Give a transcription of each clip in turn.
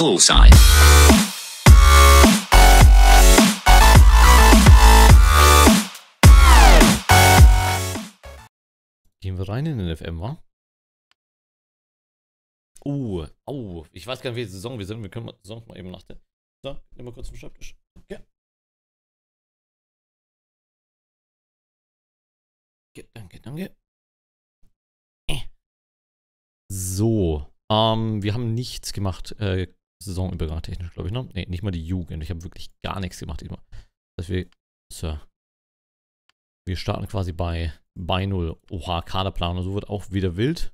Bullseye. Gehen wir rein in den FM, wa? Uh, au. Oh. Ich weiß gar nicht, welche Saison wir sind. Wir können mal Saison mal eben nachdenken. So, nehmen wir kurz zum Schreibtisch. Okay. Okay, danke, danke. Äh. So, ähm, wir haben nichts gemacht. Äh, Saisonübergang technisch, glaube ich, ne? Ne, nicht mal die Jugend. Ich habe wirklich gar nichts gemacht immer. Dass wir, Sir, wir starten quasi bei, bei Null. Oha, Kaderplan und so wird auch wieder wild.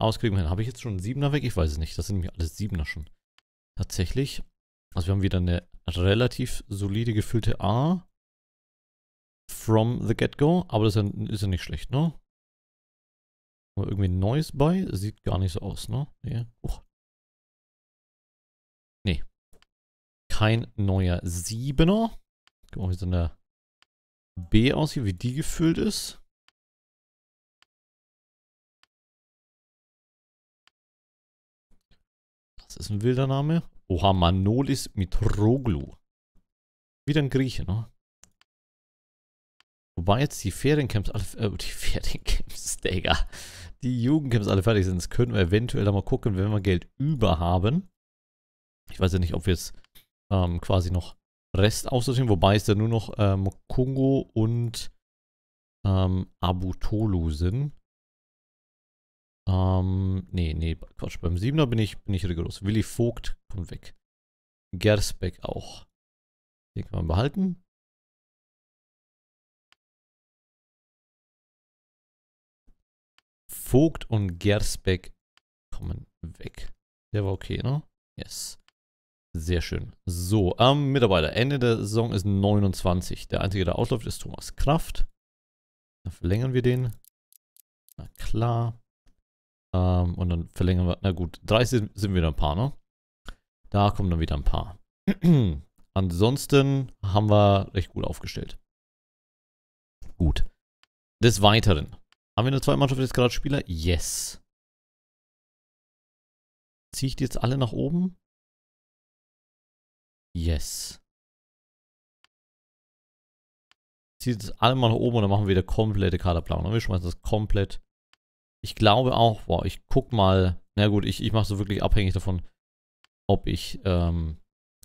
Auskriegen hin. Habe ich jetzt schon einen Siebener weg? Ich weiß es nicht. Das sind nämlich alles Siebener schon. Tatsächlich. Also wir haben wieder eine relativ solide gefüllte A. From the get-go. Aber das ist ja nicht schlecht, ne? Haben wir irgendwie Neues bei? Sieht gar nicht so aus, ne? Nee. Uch, kein neuer Siebener. Guck mal, wie so eine B aussieht, wie die gefüllt ist. Das ist ein wilder Name. Oha, Manolis Mitroglou. Wieder ein Grieche, ne? Wobei jetzt die Feriencamps alle, äh, die Feriencamps, Digga, die Jugendcamps alle fertig sind. Das können wir eventuell da mal gucken, wenn wir Geld über haben. Ich weiß ja nicht, ob wir jetzt ähm, quasi noch Rest aussortieren, wobei es dann nur noch äh, Mokongo und ähm, Abutolu sind. Ähm, nee, nee, Quatsch. Beim 7er bin ich, bin ich rigoros. Willi Vogt kommt weg. Gersbeck auch. Den kann man behalten. Vogt und Gersbeck kommen weg. Der war okay, ne? Yes. Sehr schön. So, ähm, Mitarbeiter. Ende der Saison ist 29. Der einzige, der ausläuft, ist Thomas Kraft. Dann verlängern wir den. Na klar. Ähm, und dann verlängern wir. Na gut, 30 sind wieder ein paar, ne? Da kommen dann wieder ein paar. Ansonsten haben wir recht gut aufgestellt. Gut. Des Weiteren. Haben wir eine zweite Mannschaft jetzt gerade Spieler? Yes. Ziehe ich die jetzt alle nach oben? Yes. Zieht das alle mal nach oben und dann machen wir wieder komplette Kaderplanung. blau. Ne? Wir schmeißen das komplett. Ich glaube auch, boah, ich guck mal. Na gut, ich, ich mache es wirklich abhängig davon, ob ich ähm,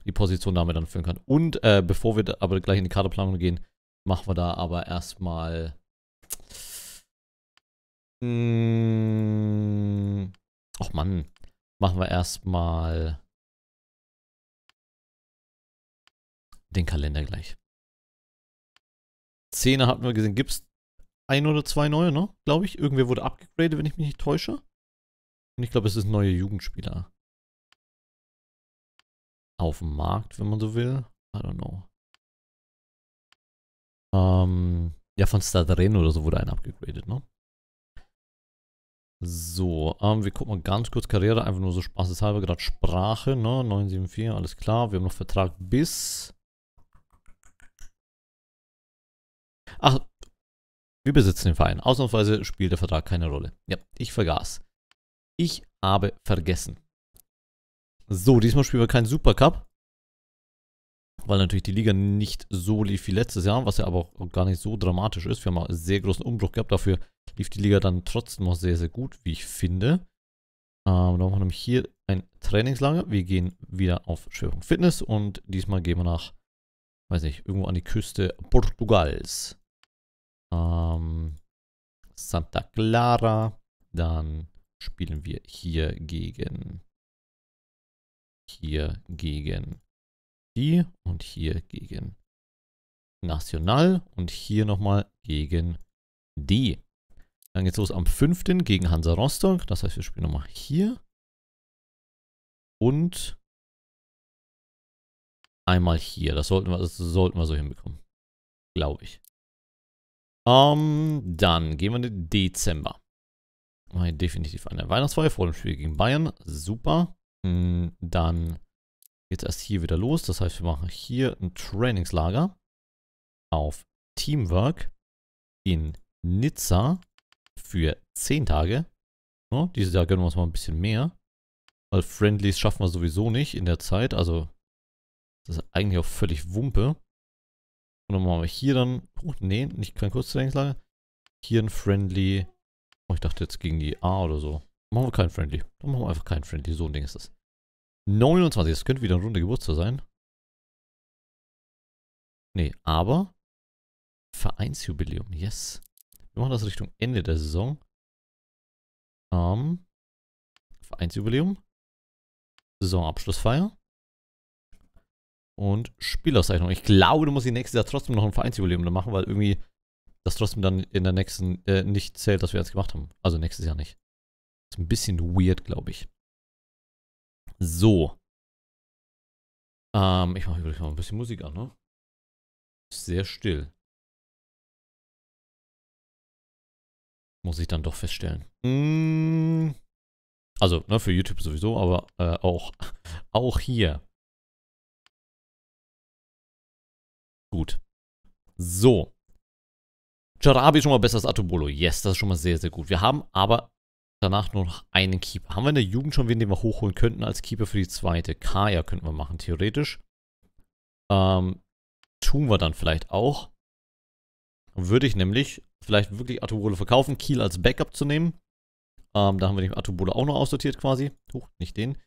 die Position damit dann führen kann. Und äh, bevor wir aber gleich in die Kaderplanung gehen, machen wir da aber erstmal. Mh, mm, Och Mann. Machen wir erstmal den Kalender gleich. Zehner hatten wir gesehen. Gibt es ein oder zwei neue, ne? Glaube ich. Irgendwer wurde abgegradet, wenn ich mich nicht täusche. Und ich glaube, es ist neue Jugendspieler. Auf dem Markt, wenn man so will. I don't know. Ähm, ja, von Stadreno oder so wurde einer abgegradet, ne? So, ähm, wir gucken mal ganz kurz Karriere, einfach nur so spaßeshalber, gerade Sprache, ne? 974, alles klar. Wir haben noch Vertrag bis Ach, wir besitzen den Verein. Ausnahmsweise spielt der Vertrag keine Rolle. Ja, ich vergaß. Ich habe vergessen. So, diesmal spielen wir keinen Supercup. Weil natürlich die Liga nicht so lief wie letztes Jahr, was ja aber auch gar nicht so dramatisch ist. Wir haben einen sehr großen Umbruch gehabt. Dafür lief die Liga dann trotzdem noch sehr, sehr gut, wie ich finde. Ähm, dann machen wir nämlich hier ein Trainingslager. Wir gehen wieder auf Schwerpunkt Fitness und diesmal gehen wir nach, weiß nicht, irgendwo an die Küste Portugals ähm, Santa Clara. Dann spielen wir hier gegen hier gegen die und hier gegen National und hier nochmal gegen die. Dann geht's los am 5. gegen Hansa Rostock. Das heißt, wir spielen nochmal hier. Und einmal hier. Das sollten wir, das sollten wir so hinbekommen. Glaube ich. Um, ähm, dann gehen wir in den Dezember. Definitiv eine Weihnachtsfeier vor dem Spiel gegen Bayern. Super. Hm, dann geht es erst hier wieder los. Das heißt, wir machen hier ein Trainingslager auf Teamwork in Nizza für 10 Tage. Ja, dieses Jahr gönnen wir uns mal ein bisschen mehr. Weil Friendlies schaffen wir sowieso nicht in der Zeit. Also das ist eigentlich auch völlig Wumpe. Und dann machen wir hier dann, oh nee, nicht kein Kurztrainingslager. Hier ein Friendly. Oh, ich dachte jetzt gegen die A oder so. Machen wir kein Friendly. Dann machen wir einfach kein Friendly. So ein Ding ist das. 29, das könnte wieder eine runde Geburtstag sein. Nee, aber Vereinsjubiläum, yes. Wir machen das Richtung Ende der Saison. Ähm, Vereinsjubiläum. Saisonabschlussfeier und Spielauszeichnung. Ich glaube, du musst die nächste Jahr trotzdem noch ein Vereinsjubiläum machen, weil irgendwie das trotzdem dann in der nächsten äh, nicht zählt, dass wir jetzt gemacht haben. Also nächstes Jahr nicht. Ist ein bisschen weird, glaube ich. So. Ähm, ich mache übrigens mal ein bisschen Musik an, ne? Ist sehr still. Muss ich dann doch feststellen. Mm. Also, ne, für YouTube sowieso, aber äh, auch, auch hier Gut. So. Jarabi schon mal besser als Atobolo. Yes, das ist schon mal sehr, sehr gut. Wir haben aber danach nur noch einen Keeper. Haben wir in der Jugend schon wen, den wir hochholen könnten als Keeper für die zweite? Kaya könnten wir machen, theoretisch. Ähm, tun wir dann vielleicht auch. Würde ich nämlich vielleicht wirklich Atobolo verkaufen, Kiel als Backup zu nehmen. Ähm, da haben wir den Atobolo auch noch aussortiert quasi. Huch, nicht den.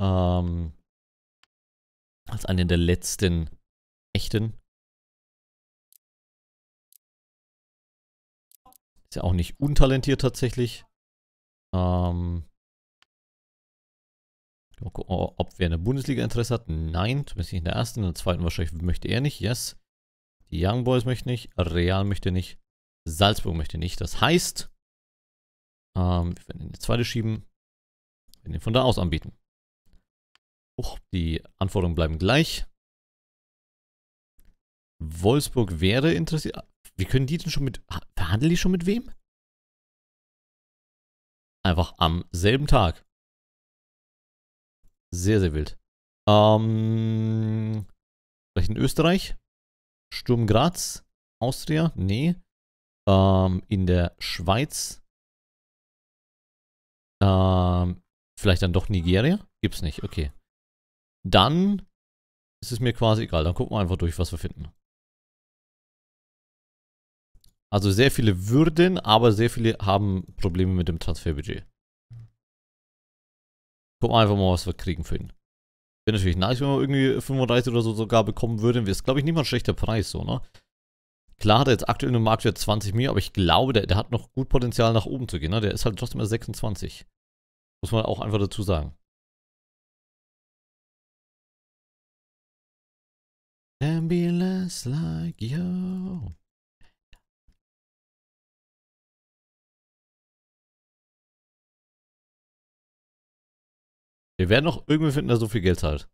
Ähm, als einen der letzten echten Ist ja auch nicht untalentiert tatsächlich. Ähm, mal gucken, ob wer in der Bundesliga Interesse hat. Nein, zumindest nicht in der ersten. In der zweiten wahrscheinlich möchte er nicht. Yes. Die Young Boys möchten nicht. Real möchte nicht. Salzburg möchte nicht. Das heißt, ähm, wir werden in die zweite schieben. Wir werden ihn von da aus anbieten. Uch, die Anforderungen bleiben gleich. Wolfsburg wäre interessiert wie können die denn schon mit. Verhandeln die schon mit wem? Einfach am selben Tag. Sehr, sehr wild. Ähm. Vielleicht in Österreich? Sturm Graz? Austria? Nee. Ähm, in der Schweiz? Ähm, vielleicht dann doch Nigeria? Gibt's nicht, okay. Dann ist es mir quasi egal. Dann gucken wir einfach durch, was wir finden. Also sehr viele würden, aber sehr viele haben Probleme mit dem Transferbudget. Guck mal einfach mal, was wir kriegen für ihn. Wäre natürlich nice, wenn wir irgendwie 35 oder so sogar bekommen würden. Wäre es, glaube ich, nicht mal ein schlechter Preis, so, ne? Klar hat er jetzt aktuell nur Marktwert 20 Mio, aber ich glaube, der, der, hat noch gut Potenzial nach oben zu gehen. Ne? Der ist halt trotzdem erst 26. Muss man auch einfach dazu sagen. Can like you. Wir werden noch irgendwen finden, der so viel Geld zahlt.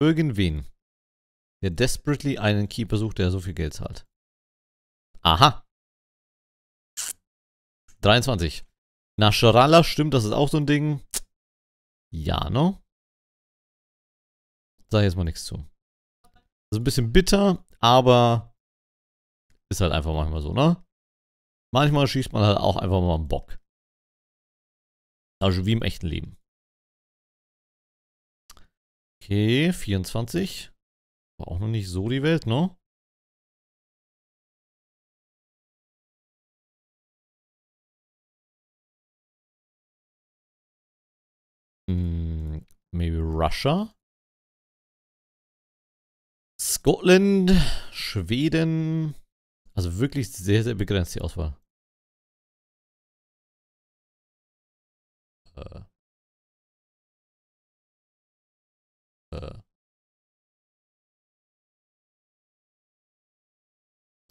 Irgendwen. Der desperately einen Keeper sucht, der so viel Geld zahlt. Aha. 23. Nasharala, stimmt, das ist auch so ein Ding. Ja, ne? Sag jetzt mal nichts zu. Das ist ein bisschen bitter, aber ist halt einfach manchmal so, ne? Manchmal schießt man halt auch einfach mal einen Bock. Also wie im echten Leben. Okay, 24. War auch noch nicht so die Welt, ne? Hm, maybe Russia? Scotland, Schweden. Also wirklich sehr, sehr begrenzt die Auswahl.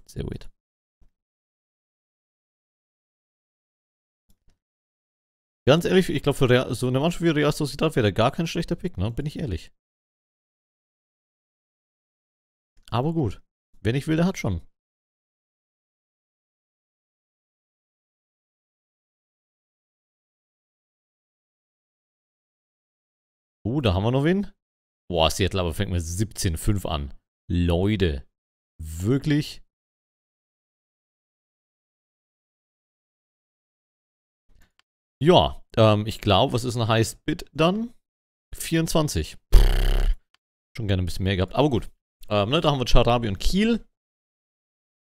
sehr weird. Ganz ehrlich, ich glaube, für Real, so eine Mannschaft wie Real Sociedad wäre gar kein schlechter Pick, ne? Bin ich ehrlich. Aber gut. Wer nicht will, der hat schon. Uh, da haben wir noch wen. Boah, Seattle aber fängt mit 17-5 an. Leute, wirklich? Ja, ähm, ich glaube, was ist ein Highest Bid dann? 24. Pff, schon gerne ein bisschen mehr gehabt, aber gut. Ähm, ne, da haben wir Charabi und Kiel.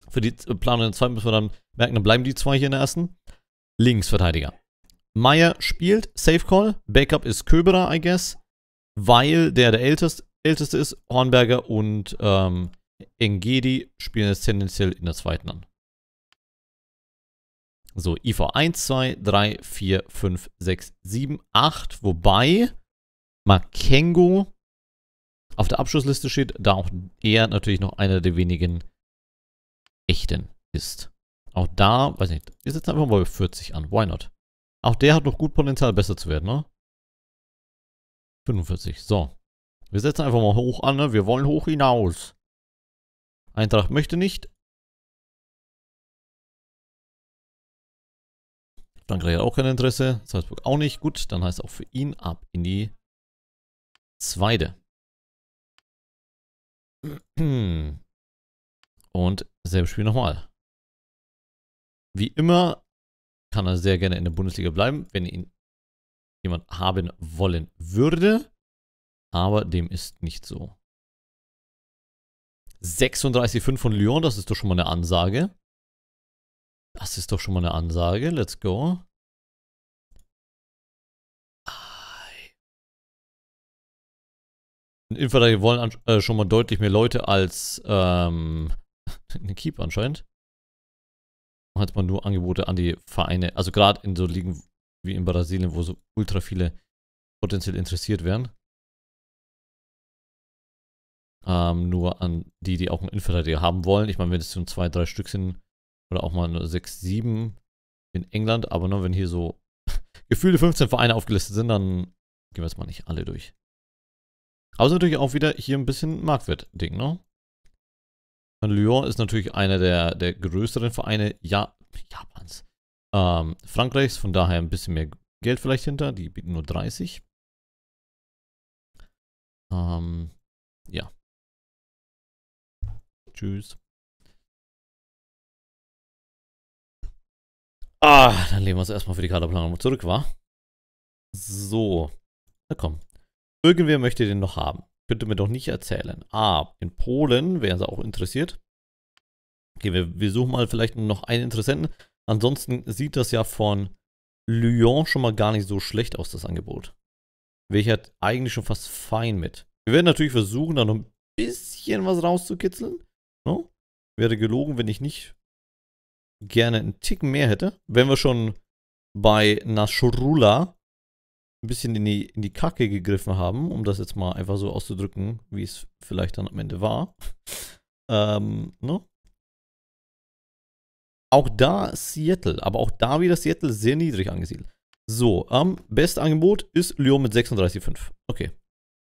Für die äh, Planung der zweiten müssen wir dann merken, dann bleiben die zwei hier in der ersten. Linksverteidiger. Meyer spielt, Safe Call. Backup ist Köberer, I guess weil der der Ältest, Älteste ist. Hornberger und ähm, Engedi spielen es tendenziell in der zweiten an. So, IV 1, 2, 3, 4, 5, 6, 7, 8. Wobei Makengo auf der Abschlussliste steht, da auch er natürlich noch einer der wenigen echten ist. Auch da, weiß nicht, ist jetzt einfach mal bei 40 an. Why not? Auch der hat noch gut Potenzial, besser zu werden, ne? 45. So. Wir setzen einfach mal hoch an, ne? Wir wollen hoch hinaus. Eintracht möchte nicht. Frankreich hat auch kein Interesse. Salzburg auch nicht. Gut, dann heißt auch für ihn ab in die zweite. Und selbes Spiel nochmal. Wie immer kann er sehr gerne in der Bundesliga bleiben, wenn ihn jemand haben wollen würde. Aber dem ist nicht so. 36,5 von Lyon, das ist doch schon mal eine Ansage. Das ist doch schon mal eine Ansage. Let's go. In Innenverteidiger wollen äh, schon mal deutlich mehr Leute als ähm, ein Keep anscheinend. Hat man nur Angebote an die Vereine. Also gerade in so Ligen, wie in Brasilien, wo so ultra viele potenziell interessiert wären. Ähm, nur an die, die auch einen Innenverteidiger haben wollen. Ich meine, wenn es so zwei, drei Stück sind oder auch mal nur sechs, sieben in England, aber nur wenn hier so gefühlte 15 Vereine aufgelistet sind, dann gehen wir jetzt mal nicht alle durch. Aber es ist natürlich auch wieder hier ein bisschen Marktwert-Ding, ne? Und Lyon ist natürlich einer der, der größeren Vereine ja Japans. Ähm, Frankreichs von daher ein bisschen mehr Geld vielleicht hinter, die bieten nur 30. Ähm, ja. Tschüss. Ah, dann legen wir uns erstmal für die Kaderplanung zurück, wa? So. Na komm. Irgendwer möchte den noch haben. Könnte mir doch nicht erzählen. Ah, in Polen wäre sie auch interessiert. Okay, wir, wir suchen mal vielleicht noch einen Interessenten. Ansonsten sieht das ja von Lyon schon mal gar nicht so schlecht aus, das Angebot. Wäre ich halt eigentlich schon fast fein mit. Wir werden natürlich versuchen, da noch ein bisschen was rauszukitzeln. No? Ne? Wäre gelogen, wenn ich nicht gerne einen Tick mehr hätte. Wenn wir schon bei Nashrullah ein bisschen in die, in die Kacke gegriffen haben, um das jetzt mal einfach so auszudrücken, wie es vielleicht dann am Ende war. Ähm, no? Ne? Auch da Seattle, aber auch da wieder Seattle sehr niedrig angesiedelt. So, ähm, beste Angebot ist Lyon mit 36,5. Okay.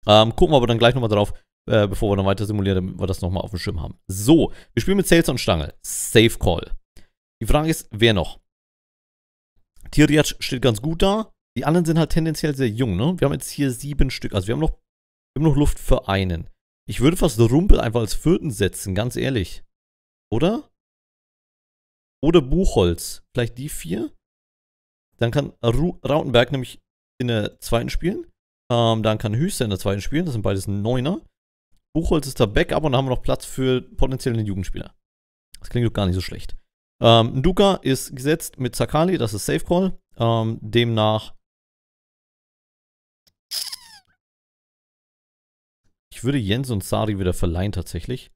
Ähm, gucken wir aber dann gleich nochmal drauf, äh, bevor wir dann weiter simulieren, damit wir das nochmal auf dem Schirm haben. So, wir spielen mit Sales und Stange. Safe Call. Die Frage ist, wer noch? Tiriac steht ganz gut da. Die anderen sind halt tendenziell sehr jung, ne? Wir haben jetzt hier sieben Stück. Also wir haben noch, wir haben noch Luft für einen. Ich würde fast Rumpel einfach als vierten setzen, ganz ehrlich. Oder? oder Buchholz. Vielleicht die vier. Dann kann Ru Rautenberg nämlich in der zweiten spielen. Ähm, dann kann Hüster in der zweiten spielen. Das sind beides Neuner. Buchholz ist der Backup und da haben wir noch Platz für potenziell einen Jugendspieler. Das klingt doch gar nicht so schlecht. Ähm, Nduka ist gesetzt mit Zakali, das ist Safe Call. Ähm, demnach. Ich würde Jens und Sari wieder verleihen tatsächlich.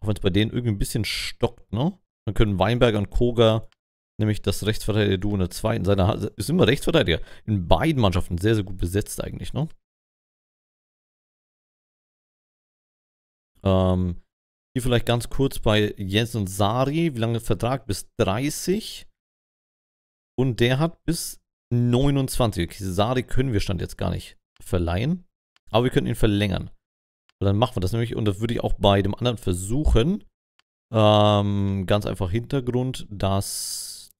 Auch wenn es bei denen irgendwie ein bisschen stockt, ne? Dann können Weinberger und Koga nämlich das Rechtsverteidiger-Duo in der zweiten, seiner, ist immer Rechtsverteidiger, in beiden Mannschaften sehr, sehr gut besetzt eigentlich, ne? Ähm, hier vielleicht ganz kurz bei Jens und Sari, wie lange Vertrag? Bis 30. Und der hat bis 29. Sari können wir Stand jetzt gar nicht verleihen, aber wir können ihn verlängern. Und dann machen wir das nämlich und das würde ich auch bei dem anderen versuchen. Ähm, ganz einfach Hintergrund, dass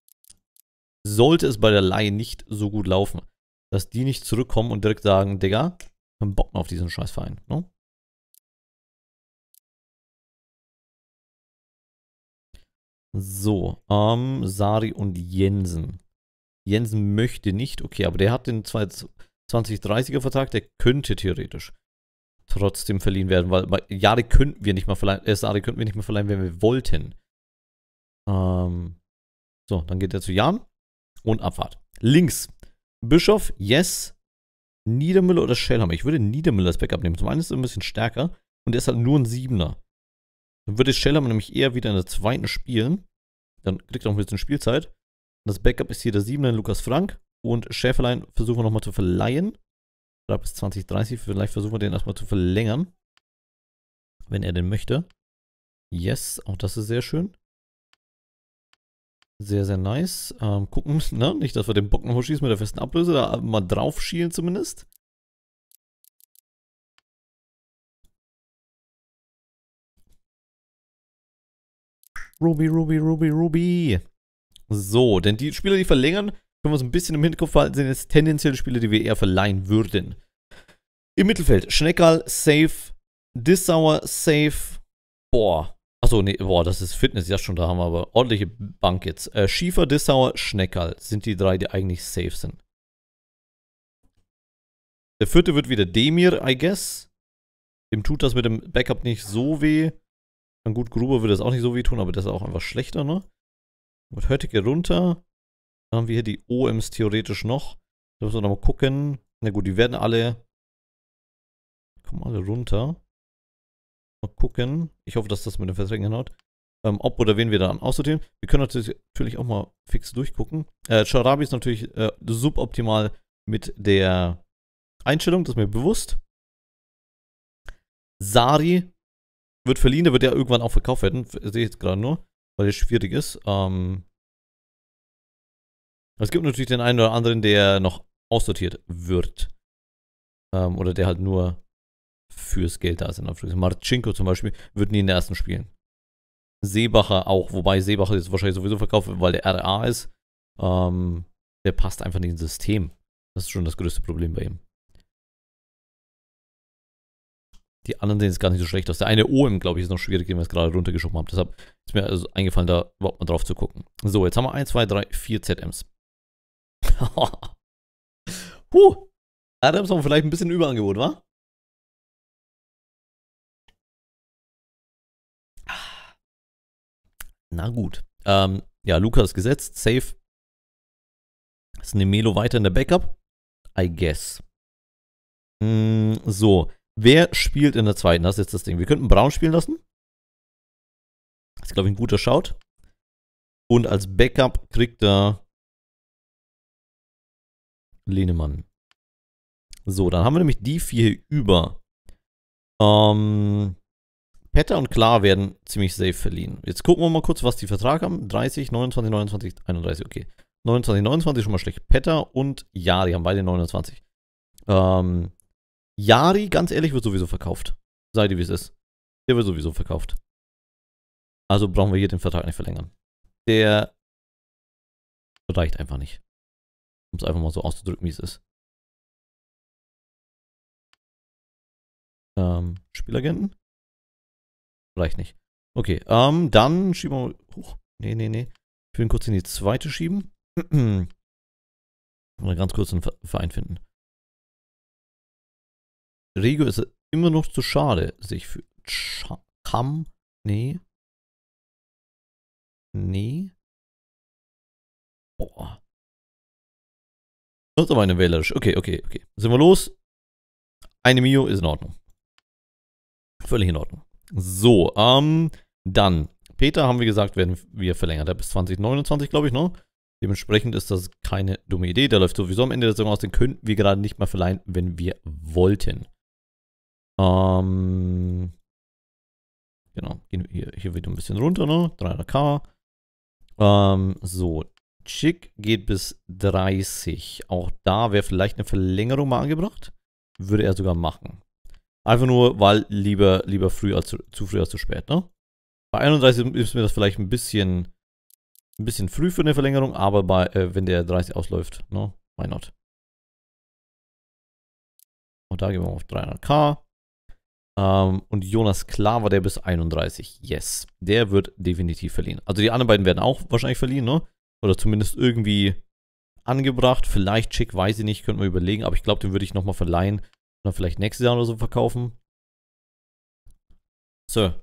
sollte es bei der Laie nicht so gut laufen, dass die nicht zurückkommen und direkt sagen, Digga, haben Bock auf diesen Scheißverein. Ne? So, ähm, Sari und Jensen. Jensen möchte nicht, okay, aber der hat den 2030er-Vertrag, der könnte theoretisch trotzdem verliehen werden, weil Jahre könnten wir nicht mal verleihen, erste äh, Jahre könnten wir nicht mal verleihen, wenn wir wollten. Ähm, so, dann geht er zu Jan und Abfahrt. Links, Bischof, Yes, Niedermüller oder Schellhammer. Ich würde Niedermüller das Backup nehmen. Zum einen ist er ein bisschen stärker und er ist halt nur ein Siebener. Dann würde Schellhammer nämlich eher wieder in der zweiten spielen. Dann kriegt er auch ein bisschen Spielzeit. Das Backup ist hier der Siebener, Lukas Frank. Und Schäferlein versuchen wir nochmal zu verleihen da bis 2030. Vielleicht versuchen wir den erstmal zu verlängern. Wenn er denn möchte. Yes, auch das ist sehr schön. Sehr, sehr nice. Ähm, gucken, ne? Nicht, dass wir den Bock noch hochschießen mit der festen Ablöse. Da mal drauf schielen zumindest. Ruby, Ruby, Ruby, Ruby. So, denn die Spieler, die verlängern, können wir uns ein bisschen im Hinterkopf behalten, sind jetzt tendenziell Spieler, die wir eher verleihen würden. Im Mittelfeld, Schneckal, safe, Dissauer, safe, boah. Achso, nee, boah, das ist Fitness, ja schon, da haben wir aber ordentliche Bank jetzt. Äh, Schiefer, Dissauer, Schneckal sind die drei, die eigentlich safe sind. Der vierte wird wieder Demir, I guess. Dem tut das mit dem Backup nicht so weh. Dann gut, Gruber würde das auch nicht so weh tun, aber das ist auch einfach schlechter, ne? Mit Höttike runter. Dann haben wir hier die OMs theoretisch noch. Da müssen wir nochmal gucken. Na gut, die werden alle... Kommen alle runter. Mal gucken. Ich hoffe, dass das mit den Verträgen hinhaut. Ähm, ob oder wen wir dann aussortieren. Wir können natürlich auch mal fix durchgucken. Äh, Charabi ist natürlich äh, suboptimal mit der Einstellung, das ist mir bewusst. Sari wird verliehen, der wird ja irgendwann auch verkauft werden. Sehe ich jetzt gerade nur, weil es schwierig ist. Ähm, es gibt natürlich den einen oder anderen, der noch aussortiert wird. Ähm, oder der halt nur fürs Geld da ist. Marcinko zum Beispiel wird nie in der ersten spielen. Seebacher auch, wobei Seebacher jetzt wahrscheinlich sowieso verkauft wird, weil der RA ist. Ähm, der passt einfach nicht ins System. Das ist schon das größte Problem bei ihm. Die anderen sehen es gar nicht so schlecht aus. Der eine OM, glaube ich, ist noch schwierig, den wir jetzt gerade runtergeschoben haben. Deshalb ist mir also eingefallen, da überhaupt mal drauf zu gucken. So, jetzt haben wir 1, 2, 3, 4 ZMs. Puh. Adamson vielleicht ein bisschen Überangebot, wa? Na gut. Ähm, ja, Lukas gesetzt, safe. Ist Nemelo weiter in der Backup? I guess. Mm, so, wer spielt in der zweiten? Das ist jetzt das Ding. Wir könnten Braun spielen lassen. Das ist, glaube ich, ein guter Shout. Und als Backup kriegt er Lehnemann. So, dann haben wir nämlich die vier hier über. Ähm, Petter und Klar werden ziemlich safe verliehen. Jetzt gucken wir mal kurz, was die Vertrag haben. 30, 29, 29, 31, okay. 29, 29 schon mal schlecht. Petter und Yari haben beide 29. Ähm, Yari, ganz ehrlich, wird sowieso verkauft. Sei dir, wie es ist. Der wird sowieso verkauft. Also brauchen wir hier den Vertrag nicht verlängern. Der reicht einfach nicht. Um es einfach mal so auszudrücken, wie es ist. Ähm, Spielagenten? Reicht nicht. Okay, ähm, dann schieben wir. Hoch. Nee, nee, nee. Ich will ihn kurz in die zweite schieben. Mal ganz kurz einen Verein finden. Rego ist immer noch zu schade, sich für Kam? Nee. Nee. Boah. Das ist aber eine wählerisch. Okay, okay, okay. Sind wir los? Eine Mio ist in Ordnung. Völlig in Ordnung. So, ähm, dann. Peter haben wir gesagt, werden wir verlängert. Er bis 2029, glaube ich, ne? Dementsprechend ist das keine dumme Idee. Der läuft sowieso am Ende der Saison aus. Den könnten wir gerade nicht mehr verleihen, wenn wir wollten. Ähm, genau. Gehen Hier, hier wieder ein bisschen runter, ne? 300k. Ähm, so, Chick geht bis 30. Auch da wäre vielleicht eine Verlängerung mal angebracht. Würde er sogar machen. Einfach nur, weil lieber, lieber früh als zu früh als zu spät, ne? Bei 31 ist mir das vielleicht ein bisschen, ein bisschen früh für eine Verlängerung, aber bei, äh, wenn der 30 ausläuft, ne? Why not? Und da gehen wir auf 300k. Ähm, und Jonas Klar war der bis 31. Yes. Der wird definitiv verliehen. Also die anderen beiden werden auch wahrscheinlich verliehen, ne? Oder zumindest irgendwie angebracht. Vielleicht schick, weiß ich nicht, könnte man überlegen. Aber ich glaube, den würde ich nochmal verleihen. Und dann vielleicht nächstes Jahr oder so verkaufen. So.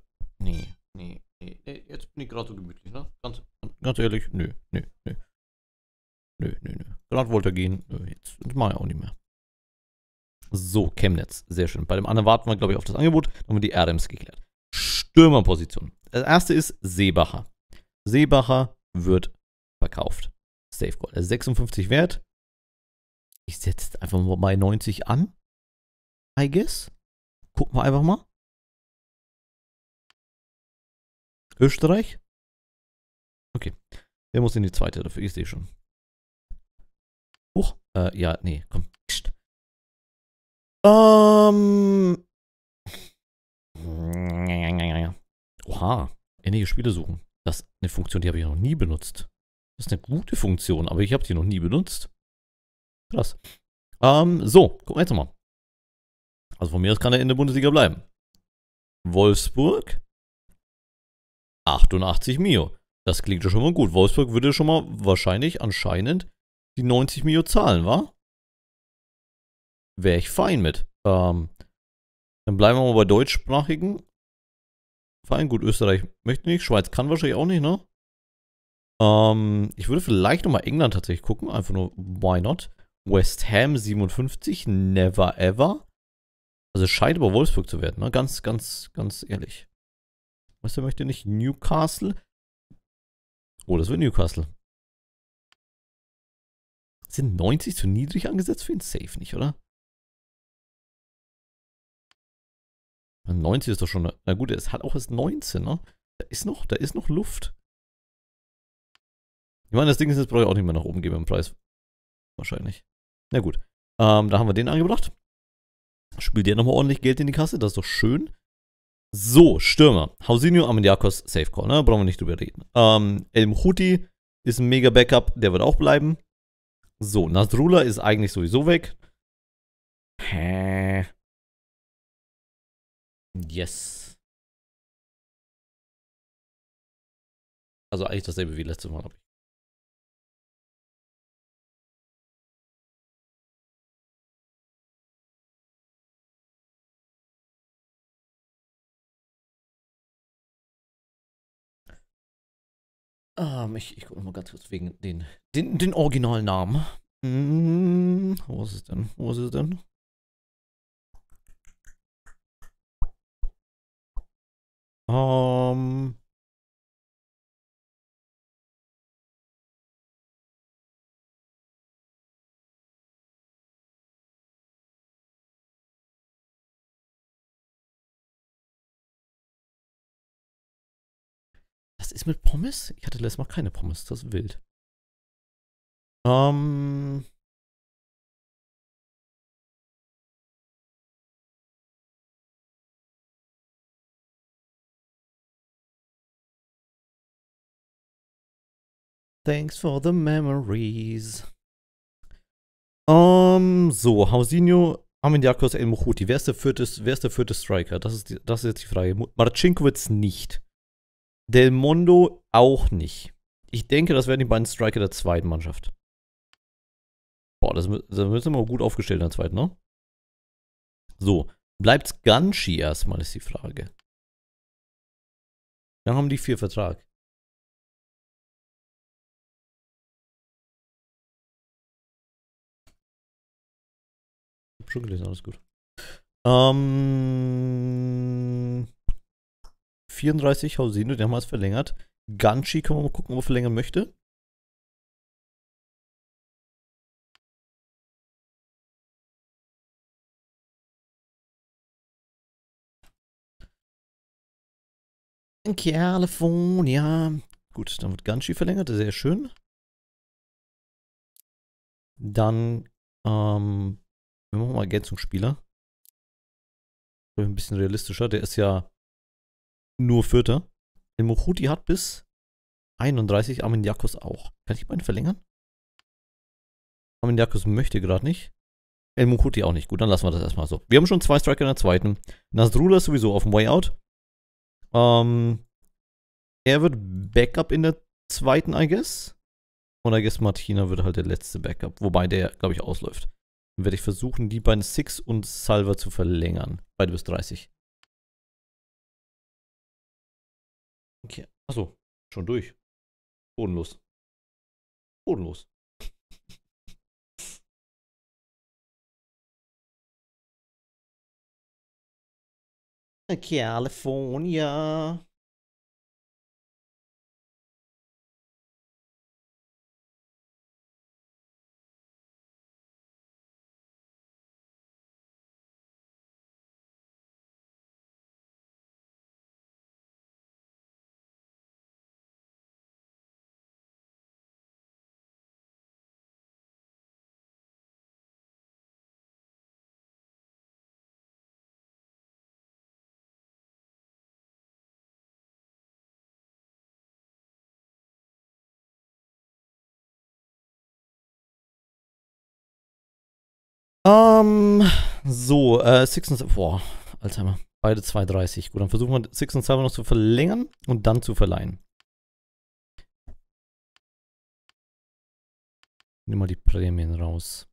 Nee, nee, nee. Jetzt bin ich gerade so gemütlich, ne? Ganz, ganz ehrlich, nö, nö, nö. Nö, nö, nö. Gerade wollte er gehen. nö, äh, Jetzt mache ich auch nicht mehr. So, Chemnitz. Sehr schön. Bei dem anderen warten wir, glaube ich, auf das Angebot. Dann haben wir die RMs geklärt. Stürmerposition. Das erste ist Seebacher. Seebacher wird verkauft. Safe Gold. Also 56 wert. Ich setze einfach mal bei 90 an. I guess. Gucken wir einfach mal. Österreich. Okay. Der muss in die zweite dafür. Ich sehe schon. Huch. Äh, ja, nee, komm. Psst. Ähm. Oha. Ähnliche Spiele suchen. Das ist eine Funktion, die habe ich noch nie benutzt. Das ist eine gute Funktion, aber ich habe die noch nie benutzt. Krass. Ähm, so, gucken wir jetzt mal. Also von mir aus kann er in der Bundesliga bleiben. Wolfsburg 88 Mio. Das klingt ja schon mal gut. Wolfsburg würde schon mal wahrscheinlich anscheinend die 90 Mio zahlen, wa? Wäre ich fein mit. Ähm, dann bleiben wir mal bei deutschsprachigen Fein, Gut, Österreich möchte nicht. Schweiz kann wahrscheinlich auch nicht, ne? Ähm, ich würde vielleicht nochmal England tatsächlich gucken, einfach nur, why not? West Ham 57, never ever. Also scheint aber Wolfsburg zu werden, ne? Ganz, ganz, ganz ehrlich. Was der möchte nicht? Newcastle? Oh, das wird Newcastle. Sind 90 zu niedrig angesetzt für ihn? Safe nicht, oder? 90 ist doch schon. Na gut, er hat auch erst 19, ne? Da ist noch, da ist noch Luft. Ich meine, das Ding ist, jetzt brauche ich auch nicht mehr nach oben gehen im Preis. Wahrscheinlich. Na gut. Ähm, da haben wir den angebracht. Spielt der nochmal ordentlich Geld in die Kasse, das ist doch schön. So, Stürmer. Hausinho, Amendiakos, Safe Call, ne? Brauchen wir nicht drüber reden. Ähm, El Mhuti ist ein mega Backup, der wird auch bleiben. So, Nasrullah ist eigentlich sowieso weg. Hä? Yes. Also eigentlich dasselbe wie letztes Mal, habe Ähm, ich, ich gucke mal ganz kurz wegen den, den, den Originalnamen. Hm, wo ist es denn? Wo ist es denn? Ähm. Was ist mit Pommes? Ich hatte letztes Mal keine Pommes, das ist wild. Ähm. Thanks for the memories. Um, ähm, so, Hausinho, Arminiakos, El Mohuti. Wer ist der vierte, Striker? Das ist, die, das ist jetzt die Frage. Marcinkiewicz nicht. Del Mondo auch nicht. Ich denke, das werden die beiden Striker der zweiten Mannschaft. Boah, das, das müssen wir gut aufgestellt in der zweiten, ne? So, bleibt Ganshi erstmal, ist die Frage. Dann haben die vier Vertrag. Ich hab schon gelesen, alles gut. Ähm, 34 Hausino, den haben wir jetzt verlängert. Ganshi, können wir mal gucken, ob er verlängern möchte. In California. Gut, dann wird Ganshi verlängert, sehr schön. Dann, ähm, wir machen mal Ergänzungsspieler. Ein bisschen realistischer, der ist ja nur Vierter. El Mohuti hat bis 31, Arminiakus auch. Kann ich meinen verlängern? Arminiakus möchte gerade nicht. El äh, Mochuti auch nicht. Gut, dann lassen wir das erstmal so. Wir haben schon zwei Striker in der zweiten. Nasrula ist sowieso auf dem Way Out. Ähm, er wird Backup in der zweiten, I guess. Und I guess Martina wird halt der letzte Backup. Wobei der, glaube ich, ausläuft. Dann werde ich versuchen, die beiden Six und Salva zu verlängern. Beide bis 30. Okay. Achso, schon durch. Bodenlos. Bodenlos. California. Ähm, so, äh, Six und Seven. Boah, Alzheimer. Beide 2,30. Gut, dann versuchen wir Six und Seven noch zu verlängern und dann zu verleihen. Nimm mal die Prämien raus.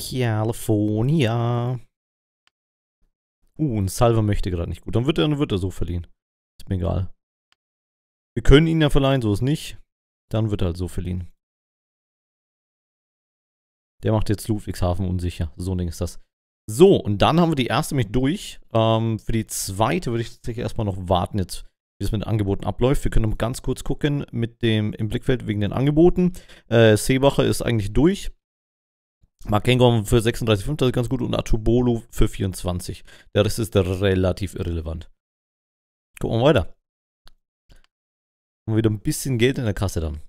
California. Uh, und Salver möchte gerade nicht. Gut, dann wird er, dann wird er so verliehen. Ist mir egal. Wir können ihn ja verleihen, so ist nicht. Dann wird halt so verliehen. Der macht jetzt Ludwigshafen unsicher. So ein Ding ist das. So, und dann haben wir die erste mich durch. Ähm, für die zweite würde ich tatsächlich erstmal noch warten, jetzt, wie es mit den Angeboten abläuft. Wir können noch ganz kurz gucken mit dem im Blickfeld wegen den Angeboten. Äh, Seebacher ist eigentlich durch. Markengorn für 36,5, das ist ganz gut. Und Atubolo für 24. Der Rest ist relativ irrelevant. Gucken wir weiter. Und wieder ein bisschen Geld in der Kasse dann.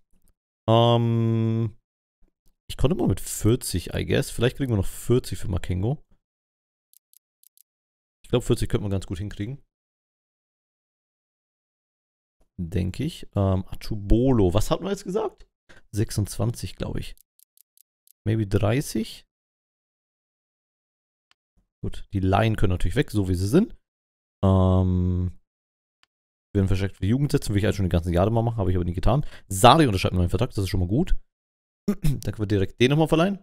Ähm, ich konnte mal mit 40, I guess. Vielleicht kriegen wir noch 40 für Makengo. Ich glaube, 40 könnte man ganz gut hinkriegen. Denke ich. Ähm, Achubolo. Was hatten wir jetzt gesagt? 26, glaube ich. Maybe 30. Gut, die Laien können natürlich weg, so wie sie sind. Ähm, werden für den verstärkten Jugendsitz, will ich eigentlich schon die ganzen Jahre mal machen, habe ich aber nie getan. Sari unterschreibt meinen Vertrag, das ist schon mal gut. dann können wir direkt den nochmal verleihen.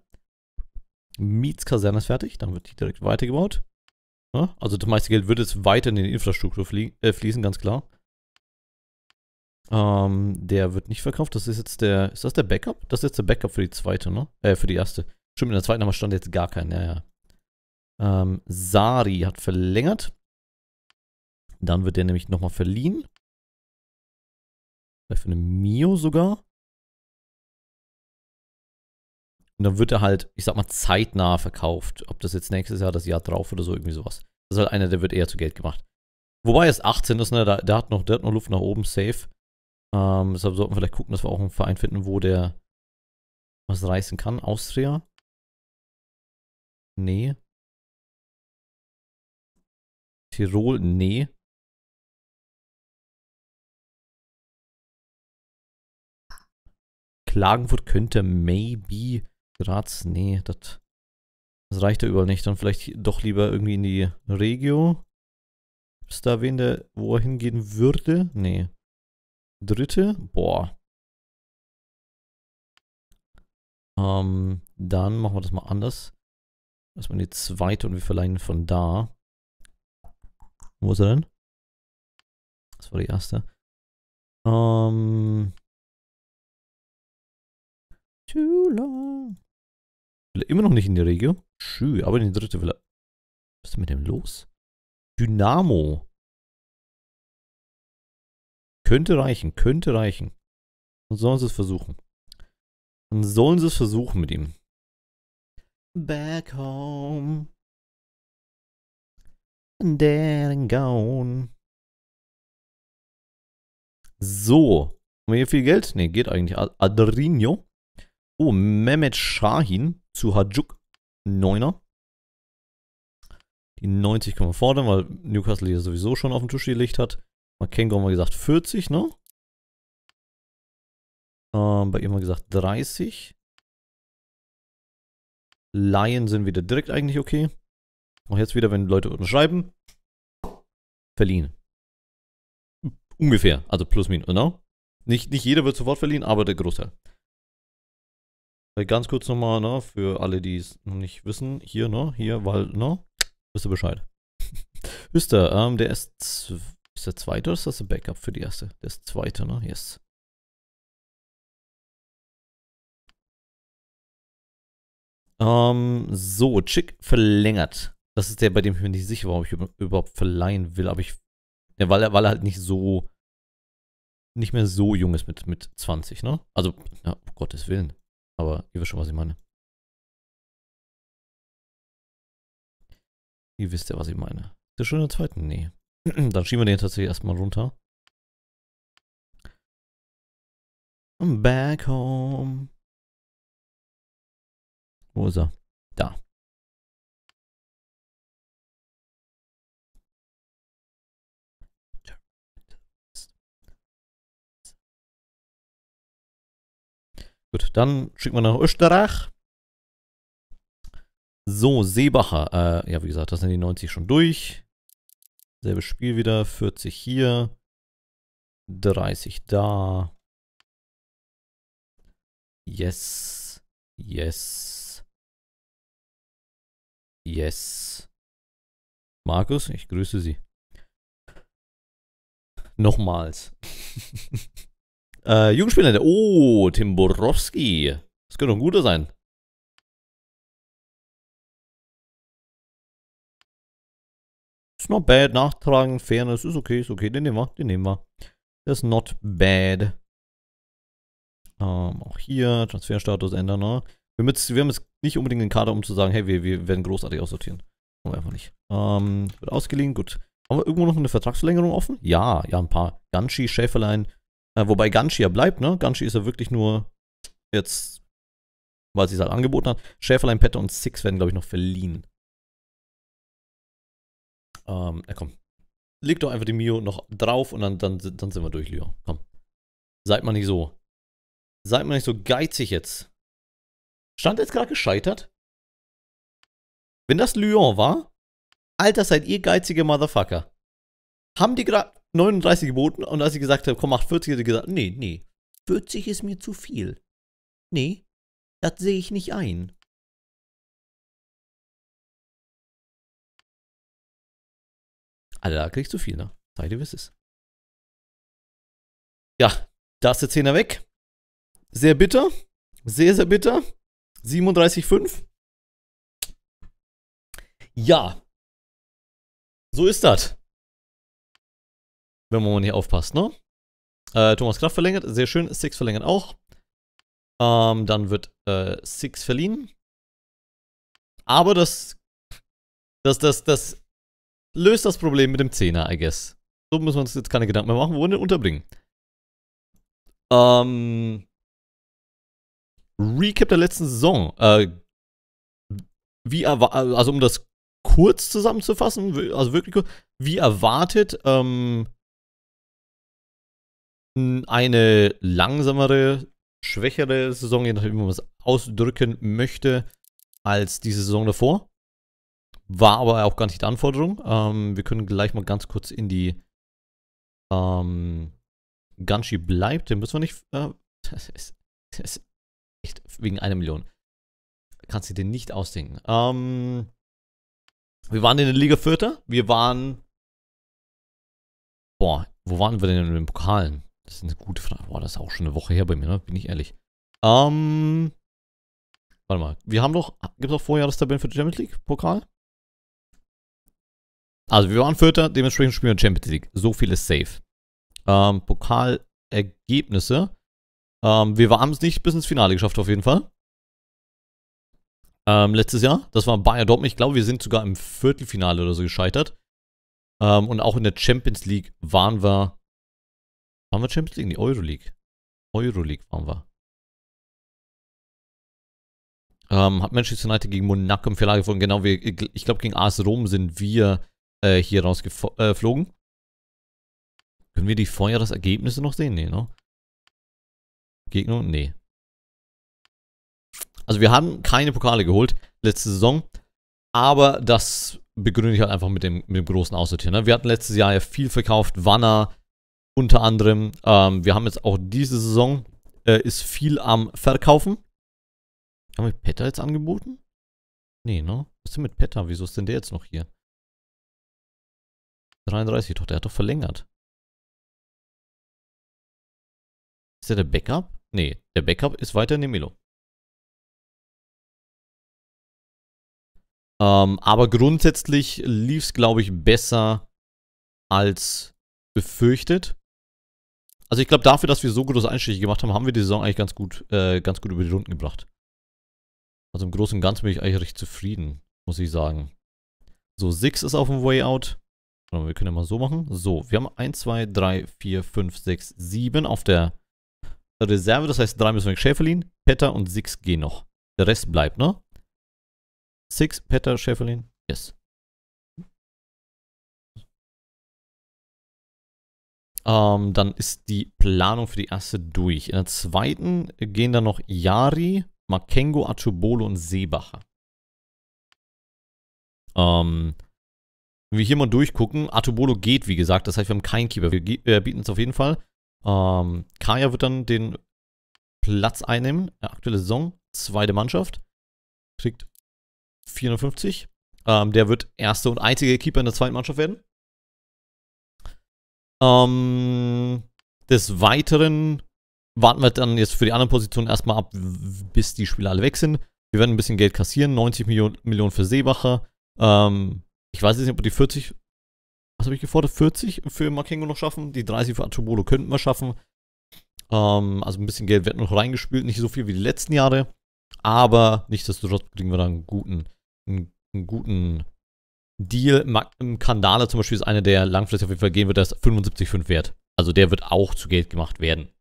Miets Kaserne ist fertig, dann wird die direkt weitergebaut. Ja, also das meiste Geld wird jetzt weiter in die Infrastruktur flie äh, fließen, ganz klar. Ähm, der wird nicht verkauft, das ist jetzt der, ist das der Backup? Das ist jetzt der Backup für die zweite, ne? Äh, für die erste. Stimmt, in der zweiten haben wir stand jetzt gar keinen, ja, ja. Ähm, Sari hat verlängert. Dann wird der nämlich nochmal verliehen. Vielleicht für eine Mio sogar. Und dann wird er halt, ich sag mal, zeitnah verkauft. Ob das jetzt nächstes Jahr, das Jahr drauf oder so, irgendwie sowas. Das ist halt einer, der wird eher zu Geld gemacht. Wobei er es 18 ist, ne? Da, der, hat noch, der hat noch Luft nach oben, safe. Ähm, deshalb sollten wir vielleicht gucken, dass wir auch einen Verein finden, wo der was reißen kann. Austria? Nee. Tirol? Nee. Klagenfurt könnte maybe Graz, nee, das, das reicht ja überall nicht. Dann vielleicht doch lieber irgendwie in die Regio. Gibt es da wen, der, wo er hingehen würde? Nee. Dritte? Boah. Ähm, dann machen wir das mal anders. Erstmal mal die zweite und wir verleihen von da. Wo ist er denn? Das war die erste. Ähm, too long. Immer noch nicht in die Regio. Schü, aber in die dritte Villa. Was ist denn mit dem los? Dynamo. Könnte reichen, könnte reichen. Dann sollen sie es versuchen. Dann sollen sie es versuchen mit ihm. Back home. Deren Gaun. So. Haben wir hier viel Geld? Ne, geht eigentlich. Adrino. Oh, Mehmet Shahin zu 9er. Die 90 können wir fordern, weil Newcastle hier sowieso schon auf dem Tisch gelegt hat. Makengo haben wir gesagt 40, ne? Ähm, bei ihm haben wir gesagt 30. Lion sind wieder direkt eigentlich okay. Auch jetzt wieder, wenn Leute unterschreiben. Verliehen. Ungefähr. Also plus minus, genau. Nicht, nicht jeder wird sofort verliehen, aber der Großteil. Äh, ganz kurz nochmal, ne, für alle, die es noch nicht wissen, hier, ne, hier, weil, ne, wisst ihr Bescheid. wisst ihr, ähm, der ist, ist der zweite oder ist das ein Backup für die erste? Der ist zweite, ne, yes. Ähm, so, Chick verlängert. Das ist der, bei dem ich mir nicht sicher war, ob ich überhaupt verleihen will, aber ich, ja, weil er, weil er halt nicht so, nicht mehr so jung ist mit, mit 20, ne? Also, na, um Gottes Willen. Aber ihr wisst schon, was ich meine. Ihr wisst ja, was ich meine. Ist schon in Der zweiten, nee. Dann schieben wir den tatsächlich erstmal runter. I'm back home. Wo ist er? Da. Gut, dann schicken wir nach Österreich. So, Seebacher. Äh, ja, wie gesagt, das sind die 90 schon durch. Selbes Spiel wieder. 40 hier. 30 da. Yes. Yes. Yes. Markus, ich grüße Sie. Nochmals. Äh, Jugendspieler, oh, Tim Borowski. Das könnte doch ein guter sein. It's not bad. Nachtragen, Fairness, ist okay, ist okay. Den nehmen wir, den nehmen wir. That's not bad. Ähm, auch hier Transferstatus ändern. Ne? Wir, haben jetzt, wir haben jetzt nicht unbedingt den Kader, um zu sagen, hey, wir, wir werden großartig aussortieren. Haben wir einfach nicht. Ähm, wird ausgeliehen, gut. Haben wir irgendwo noch eine Vertragsverlängerung offen? Ja, ja, ein paar. Ganshi, Schäferlein, äh, wobei Ganshi ja bleibt, ne? Ganshi ist ja wirklich nur jetzt, weil sie es halt angeboten hat. Schäferlein, Petter und Six werden, glaube ich, noch verliehen. Ähm, ja, komm. Leg doch einfach die Mio noch drauf und dann, dann, dann sind wir durch, Leo. Komm. Seid mal nicht so. Seid mal nicht so geizig jetzt. Stand jetzt gerade gescheitert? Wenn das Lyon war? Alter, seid ihr geizige Motherfucker. Haben die gerade. 39 geboten und als ich gesagt habe, komm, mach 40, hat sie gesagt, nee, nee, 40 ist mir zu viel. Nee, das sehe ich nicht ein. Alter, da kriegst du viel, ne? Sei dir wisst es. Ja, da ist der Zehner weg. Sehr bitter. Sehr, sehr bitter. 37,5. Ja. So ist das wenn man hier aufpasst, ne? Äh, Thomas Kraft verlängert, sehr schön. Six verlängert auch. Ähm, dann wird äh, Six verliehen. Aber das, das, das, das löst das Problem mit dem Zehner, I guess. So müssen wir uns jetzt keine Gedanken mehr machen, wo wir den unterbringen. Ähm, Recap der letzten Saison. Äh, wie also um das kurz zusammenzufassen, also wirklich kurz, wie erwartet, ähm, eine langsamere, schwächere Saison, je nachdem, wie man es ausdrücken möchte, als diese Saison davor. War aber auch gar nicht die Anforderung. Ähm, wir können gleich mal ganz kurz in die ähm, Ganshi bleibt. Den müssen wir nicht. Äh, das, ist, das ist echt wegen einer Million. Kannst du dir nicht ausdenken. Ähm, wir waren in der Liga Vierter. Wir waren. Boah, wo waren wir denn in den Pokalen? Das ist eine gute Frage. Boah, das ist auch schon eine Woche her bei mir, ne? Bin ich ehrlich. Ähm. Warte mal. Wir haben doch. Gibt es auch Vorjahrestabellen für die Champions League? Pokal? Also, wir waren Vierter, dementsprechend spielen wir Champions League. So viel ist safe. Ähm, Pokalergebnisse. Ähm, wir haben es nicht bis ins Finale geschafft, auf jeden Fall. Ähm, letztes Jahr. Das war Bayern Dortmund. Ich glaube, wir sind sogar im Viertelfinale oder so gescheitert. Ähm, und auch in der Champions League waren wir waren wir Champions League? Die Euroleague. Euroleague waren wir. Ähm, hat Manchester United gegen Monaco im Finale gefunden. Genau, wir, ich glaube, gegen AS Rom sind wir äh, hier rausgeflogen. Äh, Können wir die Vorjahresergebnisse noch sehen? Nee, ne? Gegner? Nee. Also wir haben keine Pokale geholt letzte Saison, aber das begründe ich halt einfach mit dem, mit dem großen Aussortieren. Ne? Wir hatten letztes Jahr ja viel verkauft, Wanner, unter anderem, ähm, wir haben jetzt auch diese Saison, äh, ist viel am Verkaufen. Haben wir Petter jetzt angeboten? Nee, ne? Was ist denn mit Petter? Wieso ist denn der jetzt noch hier? 33, doch, der hat doch verlängert. Ist der der Backup? Nee, der Backup ist weiter in Nemelo. Ähm, aber grundsätzlich lief es, glaube ich, besser als befürchtet. Also ich glaube, dafür, dass wir so große Einstiche gemacht haben, haben wir die Saison eigentlich ganz gut, äh, ganz gut über die Runden gebracht. Also im Großen und Ganzen bin ich eigentlich recht zufrieden, muss ich sagen. So, Six ist auf dem Way Out. Wir können ja mal so machen. So, wir haben 1, 2, 3, 4, 5, 6, 7 auf der Reserve. Das heißt, 3 müssen wir Schäferlin, Petter und Six gehen noch. Der Rest bleibt, ne? Six, Petter, Schäferlin. Yes. Ähm, dann ist die Planung für die erste durch. In der zweiten gehen dann noch Yari, Makengo, Atubolo und Seebacher. Ähm, wenn wir hier mal durchgucken, Atubolo geht, wie gesagt. Das heißt, wir haben keinen Keeper. Wir äh, bieten es auf jeden Fall. Ähm, Kaya wird dann den Platz einnehmen. Äh, aktuelle Saison, zweite Mannschaft. Kriegt 450. Ähm, der wird erste und einzige Keeper in der zweiten Mannschaft werden. Ähm, des Weiteren warten wir dann jetzt für die anderen Positionen erstmal ab, bis die Spieler alle weg sind. Wir werden ein bisschen Geld kassieren, 90 Millionen, Millionen für Seebacher. Ähm, ich weiß nicht, ob die 40, was habe ich gefordert, 40 für Makengo noch schaffen. Die 30 für Atubolo könnten wir schaffen. Ähm, also ein bisschen Geld wird noch reingespült, nicht so viel wie die letzten Jahre. Aber nichtsdestotrotz kriegen wir da einen guten, einen, einen guten Deal, Kandala zum Beispiel ist einer, der langfristig auf jeden Fall gehen wird, der ist 75,5 wert. Also der wird auch zu Geld gemacht werden.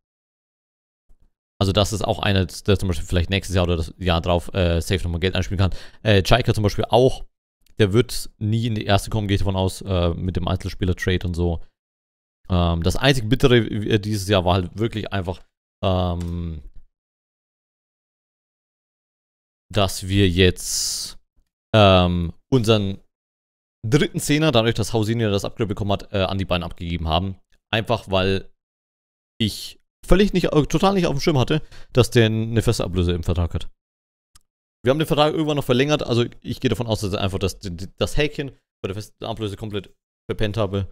Also das ist auch einer, der zum Beispiel vielleicht nächstes Jahr oder das Jahr drauf äh, safe nochmal Geld einspielen kann. Äh, Chaika zum Beispiel auch, der wird nie in die erste kommen, gehe ich davon aus, äh, mit dem Einzelspieler-Trade und so. Ähm, das einzig Bittere äh, dieses Jahr war halt wirklich einfach, ähm, dass wir jetzt ähm, unseren dritten Zehner, dadurch, dass Hausini das Upgrade bekommen hat, äh, an die beiden abgegeben haben. Einfach weil ich völlig nicht, äh, total nicht auf dem Schirm hatte, dass der eine feste Ablöse im Vertrag hat. Wir haben den Vertrag irgendwann noch verlängert, also ich gehe davon aus, dass ich einfach das, das Häkchen bei der festen Ablöse komplett verpennt habe.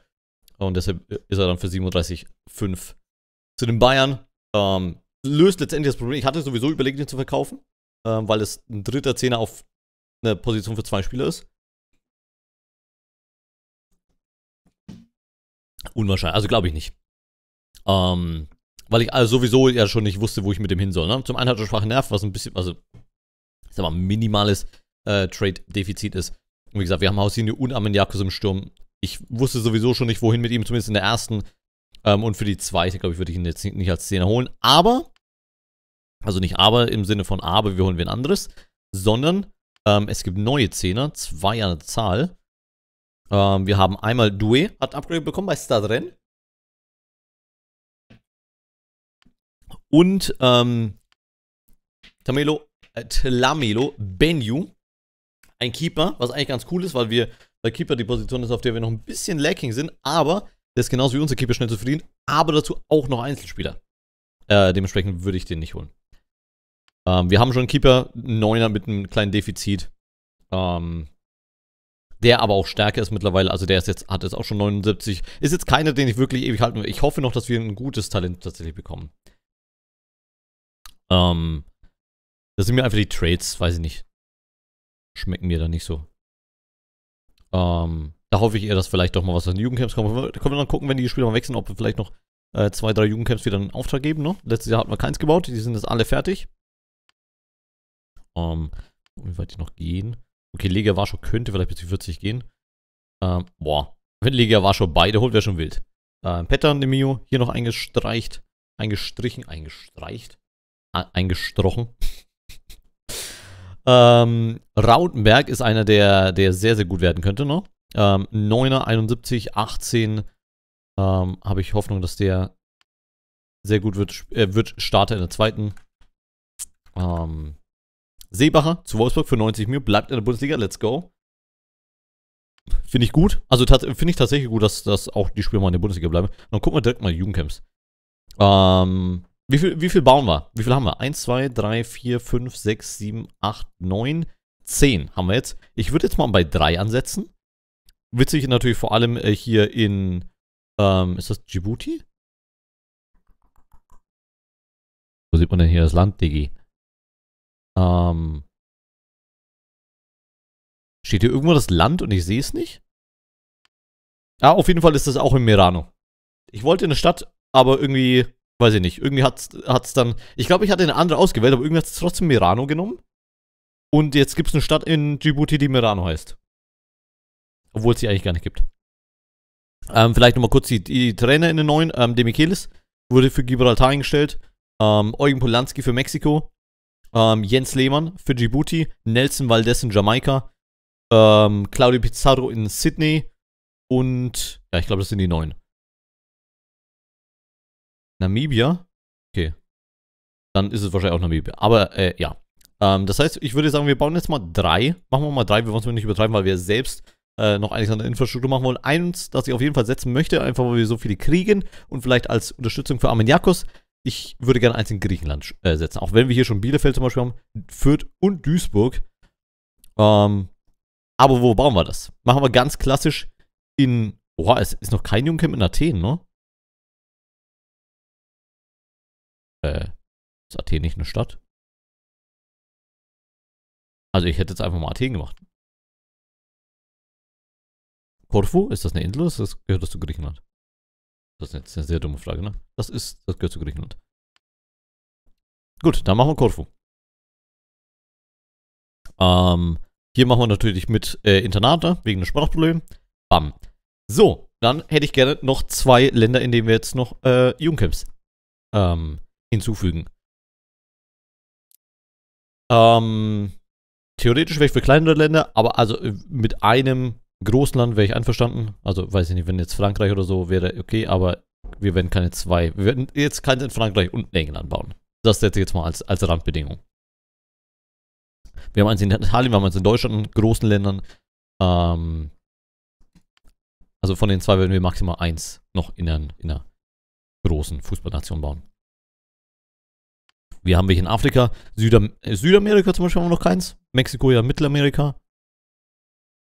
Und deshalb äh, ist er dann für 37,5 zu den Bayern. Ähm, löst letztendlich das Problem. Ich hatte sowieso überlegt, ihn zu verkaufen, ähm, weil es ein dritter Zehner auf einer Position für zwei Spieler ist. Unwahrscheinlich. Also glaube ich nicht. Ähm, weil ich also sowieso ja schon nicht wusste, wo ich mit dem hin soll. Ne? Zum einen hat er Sprache nervt, was ein bisschen, also, ich sag mal, minimales äh, Trade-Defizit ist. Und wie gesagt, wir haben Hausini und Ameniakos im Sturm. Ich wusste sowieso schon nicht, wohin mit ihm, zumindest in der ersten. Ähm, und für die zweite, glaube ich, würde ich ihn jetzt nicht als Zehner holen. Aber, also nicht aber im Sinne von aber, wir holen wen anderes, sondern ähm, es gibt neue Zehner, zwei an der Zahl. Ähm, wir haben einmal Due, hat ein Upgrade bekommen bei Stadren. Und ähm, Tamelo, äh, Tlamelo Benyu, ein Keeper, was eigentlich ganz cool ist, weil wir bei Keeper die Position ist, auf der wir noch ein bisschen lacking sind, aber der ist genauso wie unser Keeper schnell zu verdienen, aber dazu auch noch Einzelspieler. Äh, dementsprechend würde ich den nicht holen. Ähm, wir haben schon einen Keeper, einen Neuner mit einem kleinen Defizit. Ähm, der aber auch stärker ist mittlerweile. Also der ist jetzt, hat jetzt auch schon 79. Ist jetzt keiner, den ich wirklich ewig halten will. Ich hoffe noch, dass wir ein gutes Talent tatsächlich bekommen. Ähm, das sind mir einfach die Trades, weiß ich nicht. Schmecken mir da nicht so. Ähm, da hoffe ich eher, dass vielleicht doch mal was aus den Jugendcamps kommt. Da können wir dann gucken, wenn die Spieler mal wechseln, ob wir vielleicht noch äh, zwei, drei Jugendcamps wieder einen Auftrag geben. Ne? Letztes Jahr hatten wir keins gebaut, die sind jetzt alle fertig. Ähm, wie weit die noch gehen. Okay, Legia Warschau könnte vielleicht bis zu 40 gehen. Ähm, boah. Wenn Legia Warschau beide holt, wäre schon wild. Ähm, Pattern de Mio, hier noch eingestreicht. Eingestrichen, eingestreicht. eingestrochen. ähm, Rautenberg ist einer, der, der sehr, sehr gut werden könnte noch. Ähm, 9er, 71, 18. Ähm, Habe ich Hoffnung, dass der sehr gut wird. Er äh, wird Starter in der zweiten. Ähm, Seebacher zu Wolfsburg für 90 Millionen, bleibt in der Bundesliga, let's go. Finde ich gut. Also finde ich tatsächlich gut, dass, dass auch die Spieler mal in der Bundesliga bleiben. Und dann gucken wir direkt mal die Jugendcamps. Ähm, wie viel, wie viel bauen wir? Wie viel haben wir? 1, 2, 3, 4, 5, 6, 7, 8, 9, 10 haben wir jetzt. Ich würde jetzt mal bei 3 ansetzen. Witzig natürlich vor allem äh, hier in, ähm, ist das Djibouti? Wo sieht man denn hier das Land, Digi? Ähm, steht hier irgendwo das Land und ich sehe es nicht? Ja, ah, auf jeden Fall ist das auch in Merano. Ich wollte eine Stadt, aber irgendwie, weiß ich nicht, irgendwie hat es dann, ich glaube, ich hatte eine andere ausgewählt, aber irgendwie hat es trotzdem Merano genommen. Und jetzt gibt es eine Stadt in Djibouti, die Merano heißt. Obwohl es sie eigentlich gar nicht gibt. Ähm, vielleicht nochmal kurz die, die, Trainer in den neuen. Ähm, Demichelis wurde für Gibraltar eingestellt. Ähm, Eugen Polanski für Mexiko ähm, Jens Lehmann für Djibouti, Nelson Valdez in Jamaika, ähm, Claudio Pizarro in Sydney und, ja, ich glaube, das sind die neun. Namibia? Okay. Dann ist es wahrscheinlich auch Namibia. Aber, äh, ja. Ähm, das heißt, ich würde sagen, wir bauen jetzt mal drei. Machen wir mal drei, wir wollen es nicht übertreiben, weil wir selbst äh, noch einiges an der Infrastruktur machen wollen. Eins, das ich auf jeden Fall setzen möchte, einfach weil wir so viele kriegen und vielleicht als Unterstützung für Armeniakos, ich würde gerne eins in Griechenland äh, setzen. Auch wenn wir hier schon Bielefeld zum Beispiel haben, Fürth und Duisburg. Ähm, aber wo bauen wir das? Machen wir ganz klassisch in. Boah, es ist noch kein Jungcamp in Athen, ne? Äh, ist Athen nicht eine Stadt? Also ich hätte jetzt einfach mal Athen gemacht. Korfu, ist das eine Insel das gehört das zu Griechenland? Das ist jetzt eine sehr dumme Frage, ne? Das ist, das gehört zu Griechenland. Gut, dann machen wir Korfu. Ähm, hier machen wir natürlich mit äh, Internate ne? wegen des Sprachproblems. Bam. So, dann hätte ich gerne noch zwei Länder, in denen wir jetzt noch äh, Jugendcamps ähm, hinzufügen. Ähm, theoretisch wäre ich für kleinere Länder, aber also äh, mit einem Großland wäre ich einverstanden. Also weiß ich nicht, wenn jetzt Frankreich oder so wäre, okay, aber wir werden keine zwei. Wir werden jetzt keins in Frankreich und in England bauen. Das setze ich jetzt mal als, als Randbedingung. Wir haben eins in Italien, wir haben eins in Deutschland, in großen Ländern. Ähm, also von den zwei werden wir maximal eins noch in, einer großen Fußballnation bauen. Wir haben welche in Afrika, Südam Südamerika zum Beispiel haben wir noch keins. Mexiko ja Mittelamerika.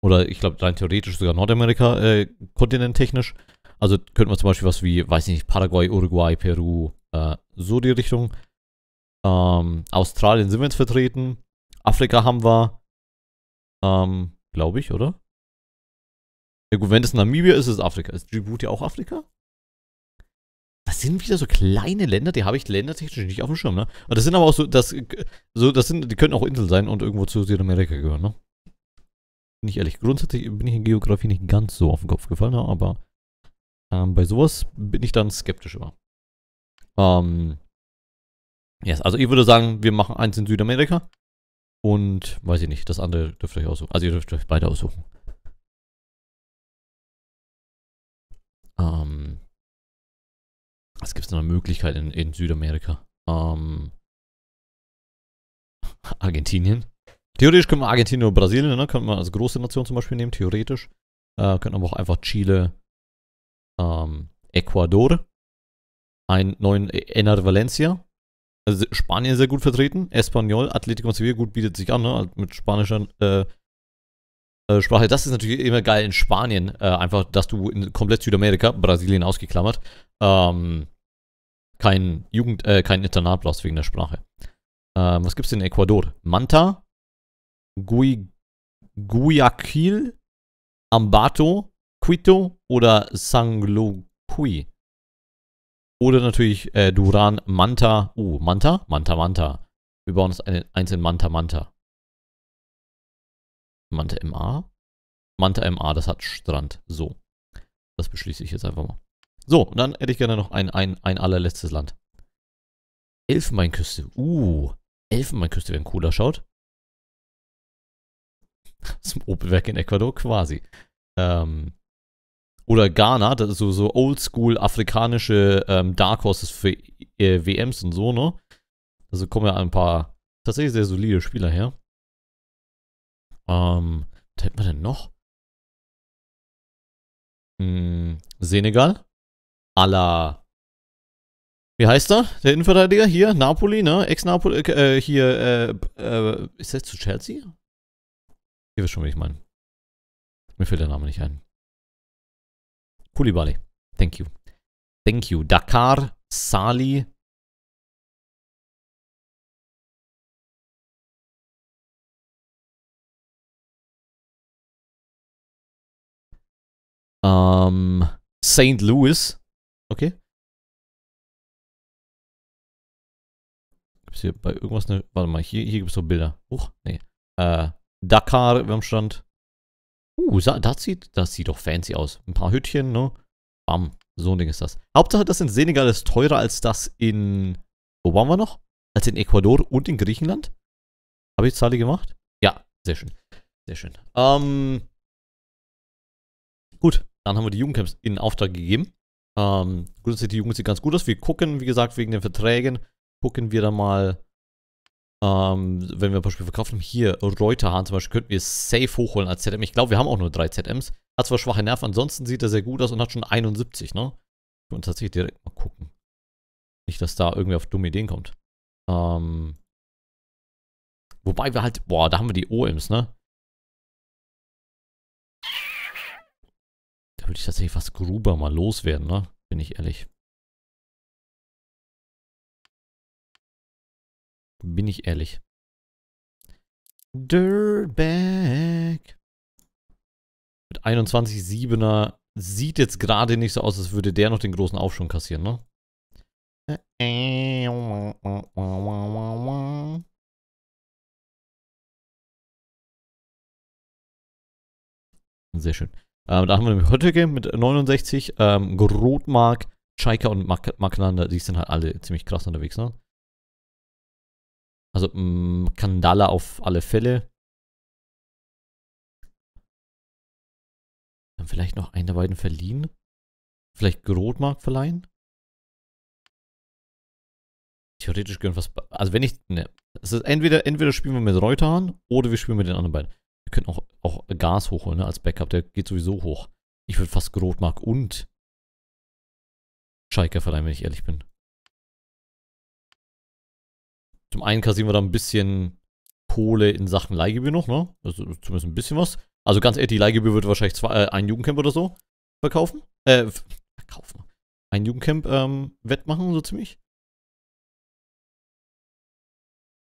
Oder ich glaube rein theoretisch sogar Nordamerika, äh, kontinenttechnisch. Also könnten wir zum Beispiel was wie, weiß ich nicht, Paraguay, Uruguay, Peru, äh, so die Richtung. Ähm, Australien sind wir jetzt vertreten. Afrika haben wir, ähm, glaube ich, oder? Ja gut, wenn es Namibia ist, ist es Afrika. Ist Djibouti auch Afrika? Das sind wieder so kleine Länder, die habe ich ländertechnisch nicht auf dem Schirm, ne? Und das sind aber auch so, das, äh, so, das sind, die könnten auch Inseln sein und irgendwo zu Südamerika gehören, ne? bin ich ehrlich. Grundsätzlich bin ich in Geografie nicht ganz so auf den Kopf gefallen, aber ähm, bei sowas bin ich dann skeptisch immer. Ähm, yes, also ich würde sagen, wir machen eins in Südamerika und weiß ich nicht, das andere dürft ihr euch aussuchen. Also ihr dürft euch beide aussuchen. Ähm, was gibt es denn eine Möglichkeit in, in Südamerika? Ähm, Argentinien? Theoretisch können wir Argentinien oder Brasilien, ne? Können wir als große Nation zum Beispiel nehmen, theoretisch. Äh, könnten aber auch einfach Chile, ähm, Ecuador, einen neuen e-, Enar Valencia. Also Spanien sehr gut vertreten, Espanol, Atletico Civil gut bietet sich an, ne? Halt mit spanischer äh, äh, Sprache. Das ist natürlich immer geil in Spanien, äh, einfach, dass du in komplett Südamerika, Brasilien ausgeklammert, ähm, kein Jugend, äh, kein Internat brauchst wegen der Sprache. Ähm, was gibt's denn in Ecuador? Manta, Gui, Guayaquil, Ambato, Quito oder Sanglocui. Oder natürlich äh, Duran Manta. Uh, Manta? Manta Manta. Wir bauen uns einen einzelnen Manta Manta. Manta MA? Manta MA, das hat Strand. So. Das beschließe ich jetzt einfach mal. So, und dann hätte ich gerne noch ein, ein, ein allerletztes Land. Elfenbeinküste. Uh, Elfenbeinküste wenn ein cooler Schaut. Das Opelwerk in Ecuador quasi. Ähm, oder Ghana, das ist so, so oldschool afrikanische ähm, Dark Horses für äh, WMs und so, ne? Also kommen ja ein paar tatsächlich sehr solide Spieler her. Ähm, was hätten wir denn noch? Hm, Senegal. A la. Wie heißt er? Der Innenverteidiger hier, Napoli, ne? Ex-Napoli, äh, äh hier, äh, äh, ist er zu Chelsea? Ihr wisst schon, wie ich meine. Mir fällt der Name nicht ein. Kulibali. Thank you. Thank you. Dakar, Sali. Ähm, St. Louis. Okay. Gibt es hier bei irgendwas eine. Warte mal, hier, hier gibt es so Bilder. Huch, nee. Äh, Dakar, wir Stand. Uh, das sieht, das sieht doch fancy aus. Ein paar Hütchen, ne? Bam, so ein Ding ist das. Hauptsache, das in Senegal ist teurer als das in, wo waren wir noch? Als in Ecuador und in Griechenland. Habe ich Zahle gemacht? Ja, sehr schön. Sehr schön. Ähm, gut, dann haben wir die Jugendcamps in Auftrag gegeben. Ähm, grundsätzlich die Jugend sieht ganz gut aus. Wir gucken, wie gesagt, wegen den Verträgen, gucken wir da mal, ähm, wenn wir ein paar Spiele verkauft hier Reuterhahn zum Beispiel, könnten wir safe hochholen als ZM. Ich glaube, wir haben auch nur drei ZMs. Hat zwar schwache Nerven, ansonsten sieht er sehr gut aus und hat schon 71, ne? Können wir tatsächlich direkt mal gucken. Nicht, dass da irgendwer auf dumme Ideen kommt. Ähm, wobei wir halt, boah, da haben wir die OMs, ne? Da würde ich tatsächlich was Gruber mal loswerden, ne? Bin ich ehrlich. Bin ich ehrlich. Dirtbag. Mit 21,7er sieht jetzt gerade nicht so aus, als würde der noch den großen Aufschwung kassieren, ne? Sehr schön. Ähm, da haben wir nämlich Hötteke mit 69, ähm, Grotmark, Chaika und Mak Magnander, die sind halt alle ziemlich krass unterwegs, ne? Also mh, mm, Kandala auf alle Fälle. Dann vielleicht noch einen der beiden verliehen. Vielleicht Grotmark verleihen. Theoretisch gehören fast. Also wenn ich. Ne, es ist entweder, entweder spielen wir mit Reutern oder wir spielen mit den anderen beiden. Wir können auch, auch Gas hochholen ne, als Backup. Der geht sowieso hoch. Ich würde fast Grotmark und Schalke verleihen, wenn ich ehrlich bin. Zum einen kassieren wir da ein bisschen Kohle in Sachen Leihgebühr noch, ne? Also zumindest ein bisschen was. Also ganz ehrlich, die Leihgebühr wird wahrscheinlich zwei, äh, ein Jugendcamp oder so verkaufen. Äh, verkaufen. Ein Jugendcamp ähm, wettmachen, so ziemlich.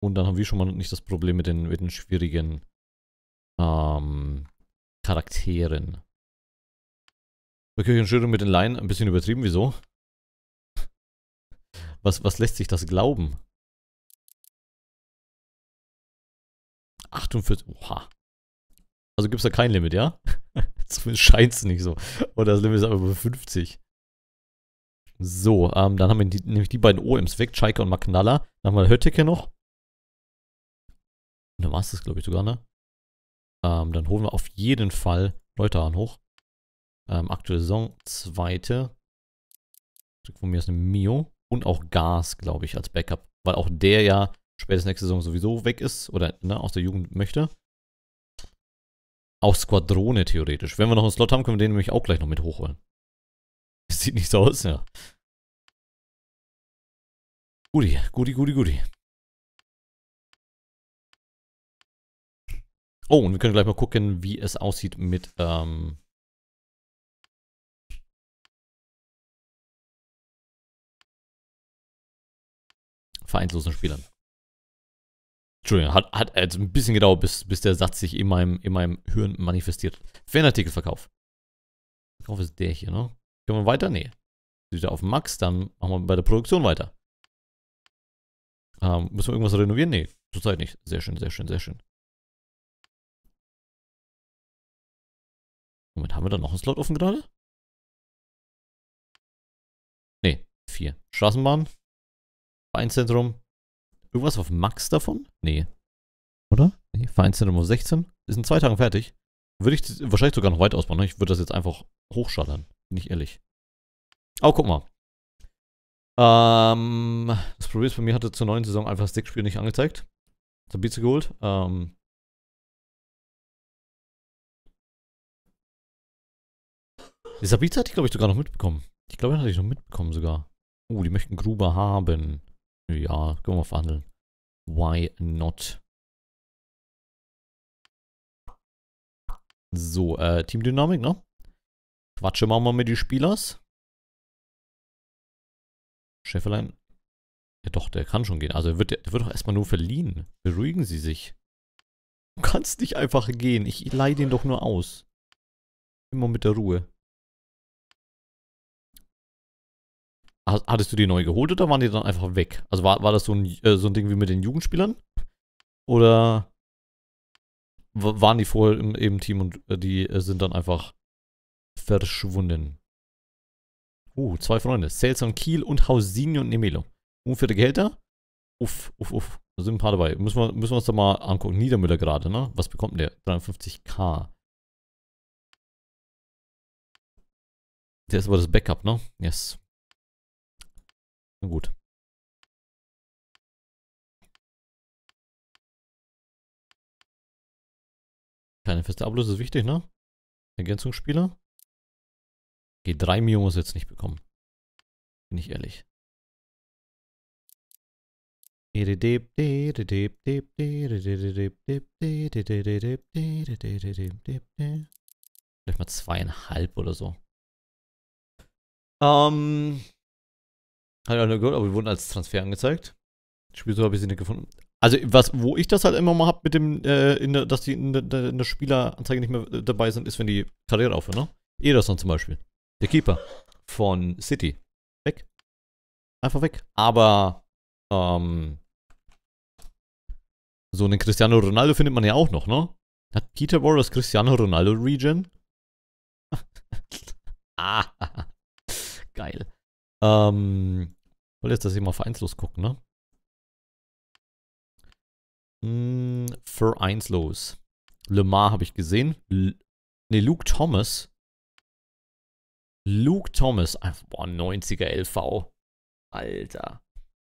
Und dann haben wir schon mal nicht das Problem mit den, mit den schwierigen ähm, Charakteren. Bei Entschuldigung mit den Laien ein bisschen übertrieben, wieso? Was, was lässt sich das glauben? 48. Oha. Also gibt es da kein Limit, ja? Zumindest scheint es nicht so. Oder das Limit ist aber über 50. So, ähm, dann haben wir die, nämlich die beiden OMs weg, Chaika und Magnalla. Dann haben wir Hötteke noch. Und dann war es das, glaube ich, sogar, ne? Ähm, dann holen wir auf jeden Fall Leuteran hoch. Ähm, aktuelle Saison, zweite. Von mir ist eine Mio. Und auch Gas, glaube ich, als Backup. Weil auch der ja spätestens nächste Saison sowieso weg ist oder ne, aus der Jugend möchte. Auch Squadrone theoretisch. Wenn wir noch einen Slot haben, können wir den nämlich auch gleich noch mit hochholen. Das sieht nicht so aus, ja. Guti, guti, guti, guti. Oh, und wir können gleich mal gucken, wie es aussieht mit, ähm vereinslosen Spielern. Entschuldigung, hat, hat also ein bisschen gedauert, bis, bis der Satz sich in meinem, in meinem Hirn manifestiert. Fanartikelverkauf. Verkauf ist der hier, ne? Können wir weiter? Nee. Wieder auf Max, dann machen wir bei der Produktion weiter. Ähm, müssen wir irgendwas renovieren? Nee, zurzeit nicht. Sehr schön, sehr schön, sehr schön. Moment, haben wir da noch einen Slot offen gerade? Nee, vier. Straßenbahn, Einzentrum, Irgendwas auf Max davon? Nee. Oder? Nee, Vereinszeit Nummer 16. Ist in zwei Tagen fertig. Würde ich wahrscheinlich sogar noch weit ausbauen. Ne? Ich würde das jetzt einfach hochschallern. Bin ich ehrlich. oh, guck mal. Ähm, das Problem ist, bei mir hatte zur neuen Saison einfach das Deckspiel nicht angezeigt. Tabize geholt. Ähm, Sabitzer hatte ich, glaube ich, sogar noch mitbekommen. Ich glaube, den hatte ich noch mitbekommen sogar. Oh, die möchten Gruber haben. Ja, können wir verhandeln. Why not? So, äh, Teamdynamik, ne? Quatsche machen wir mit den Spielers. Schäferlein. Ja, doch, der kann schon gehen. Also er wird, der wird doch erstmal nur verliehen. Beruhigen Sie sich. Du kannst nicht einfach gehen. Ich leihe den doch nur aus. Immer mit der Ruhe. Hattest du die neu geholt oder waren die dann einfach weg? Also war, war das so ein, äh, so ein Ding wie mit den Jugendspielern? Oder waren die vorher im, im Team und äh, die äh, sind dann einfach verschwunden? Uh, zwei Freunde. Selson Kiel und Hausini und Nemelo. Unfaire Gehälter? Uff, uff, uff. Da sind ein paar dabei. Müssen wir, müssen wir uns da mal angucken. Niedermüller gerade, ne? Was bekommt der? 53k. Der ist aber das Backup, ne? Yes. Na gut. Keine feste Ablöse ist wichtig, ne? Ergänzungsspieler. Okay, 3 Mio muss jetzt nicht bekommen. Bin ich ehrlich. Vielleicht mal zweieinhalb oder so. Ähm, hat ja nur gehört, aber die wurden als Transfer angezeigt. Spielsuche habe ich sie nicht gefunden. Also, was, wo ich das halt immer mal habe mit dem, äh, der, dass die in der, in der, Spieleranzeige nicht mehr äh, dabei sind, ist, wenn die Karriere aufhören, ne? Ederson zum Beispiel. Der Keeper von City. Weg. Einfach weg. Aber, ähm, so einen Cristiano Ronaldo findet man ja auch noch, ne? Hat Peter Boris Cristiano Ronaldo Region? ah, geil. Ähm, weil jetzt das immer vereinslos gucken, ne? Hm, vereinslos. Lemar habe ich gesehen. ne, Luke Thomas. Luke Thomas. Boah, 90er LV. Alter.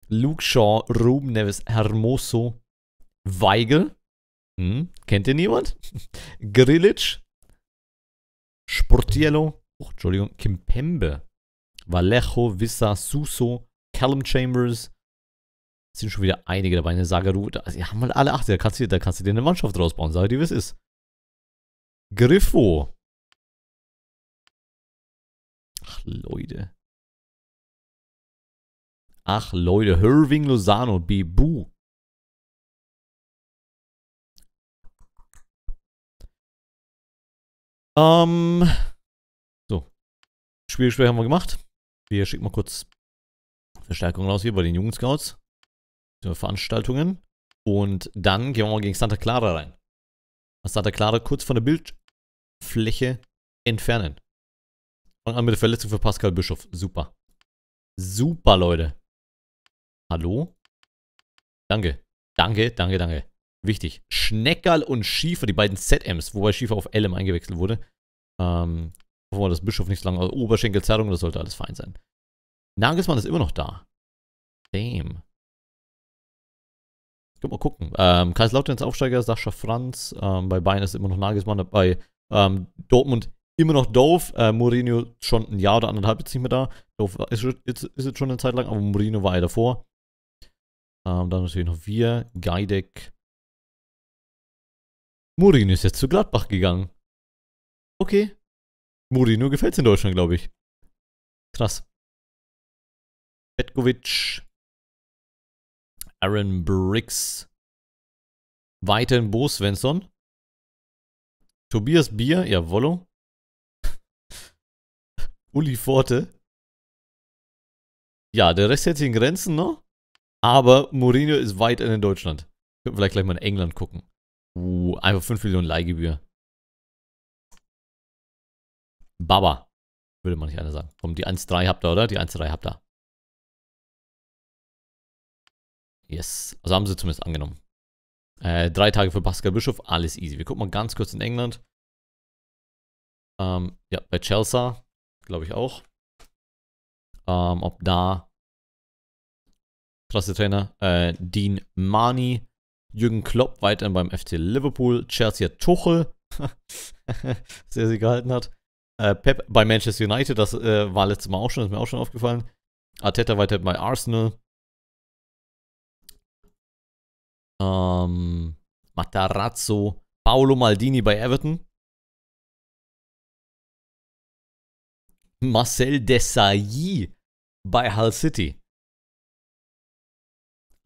Luke Shaw, Ruben Neves, Hermoso, Weigel. Hm, kennt ihr niemand? Grilic. Sportiello. Oh, Entschuldigung. Kimpembe. Vallejo, Vissa, Suso, Callum Chambers. Es sind schon wieder einige dabei. Eine Sagaru, da also, haben mal halt alle acht. Da kannst, du, da kannst du dir eine Mannschaft rausbauen. Sag dir, wie es ist. Griffo. Ach, Leute. Ach, Leute. Irving Lozano, Bibu. Ähm. So. Spielspiel haben wir gemacht. Hier schickt mal kurz Verstärkung raus hier bei den Jugendscouts. Veranstaltungen. Und dann gehen wir mal gegen Santa Clara rein. Santa Clara kurz von der Bildfläche entfernen. Fangen an mit der Verletzung für Pascal Bischof. Super. Super, Leute. Hallo? Danke. Danke, danke, danke. Wichtig. Schneckerl und Schiefer, die beiden ZMs, wobei Schiefer auf LM eingewechselt wurde. Ähm, Hoffen wir, dass Bischof nicht so lange. Also Oberschenkelzerrung, das sollte alles fein sein. Nagelsmann ist immer noch da. Damn. Guck mal gucken. Ähm, Kaiserslautern's Aufsteiger, Sascha Franz. Ähm, bei Bayern ist immer noch Nagelsmann. Bei ähm, Dortmund immer noch doof. Äh, Mourinho schon ein Jahr oder anderthalb jetzt nicht mehr da. Doof äh, ist, ist, ist jetzt schon eine Zeit lang, aber Mourinho war ja davor. Ähm, dann natürlich noch wir. Geideck. Mourinho ist jetzt zu Gladbach gegangen. Okay. Mourinho gefällt es in Deutschland, glaube ich. Krass. Petkovic. Aaron Briggs. Weiterhin Bo Svensson. Tobias Bier, ja, Wollo. Uli Forte. Ja, der Rest hält sich in Grenzen, ne? Aber Mourinho ist weiterhin in Deutschland. Können wir vielleicht gleich mal in England gucken. Uh, einfach 5 Millionen Leihgebühr. Baba, würde man nicht einer sagen. Komm, die 1-3 habt ihr, oder? Die 1-3 habt ihr. Yes. Also haben sie zumindest angenommen. Äh, drei Tage für Pascal Bischof, alles easy. Wir gucken mal ganz kurz in England. Ähm, ja, bei Chelsea, glaube ich auch. Ähm, ob da klasse Trainer äh, Dean Mani, Jürgen Klopp weiterhin beim FC Liverpool, Chelsea Tuchel, sehr sie gehalten hat. Äh, Pep bei Manchester United, das äh, war letztes Mal auch schon, ist mir auch schon aufgefallen. Arteta weiter bei Arsenal. Ähm, Matarazzo. Paolo Maldini bei Everton. Marcel Desailly bei Hull City.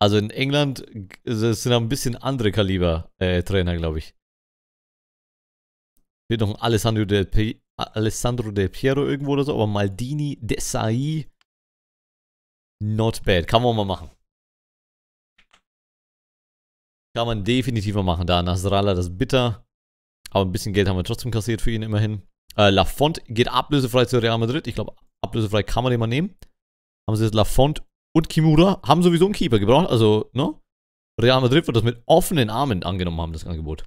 Also in England sind da ein bisschen andere Kaliber äh, Trainer, glaube ich. Wird noch ein Alessandro Del, P Alessandro Del Piero irgendwo oder so, aber Maldini, Desai, not bad. Kann man mal machen. Kann man definitiv mal machen. Da Nasrallah das bitter. Aber ein bisschen Geld haben wir trotzdem kassiert für ihn immerhin. Äh, Lafont geht ablösefrei zu Real Madrid. Ich glaube, ablösefrei kann man den mal nehmen. Haben sie jetzt Lafont und Kimura. Haben sowieso einen Keeper gebraucht. Also, ne? Real Madrid wird das mit offenen Armen angenommen haben, das Angebot.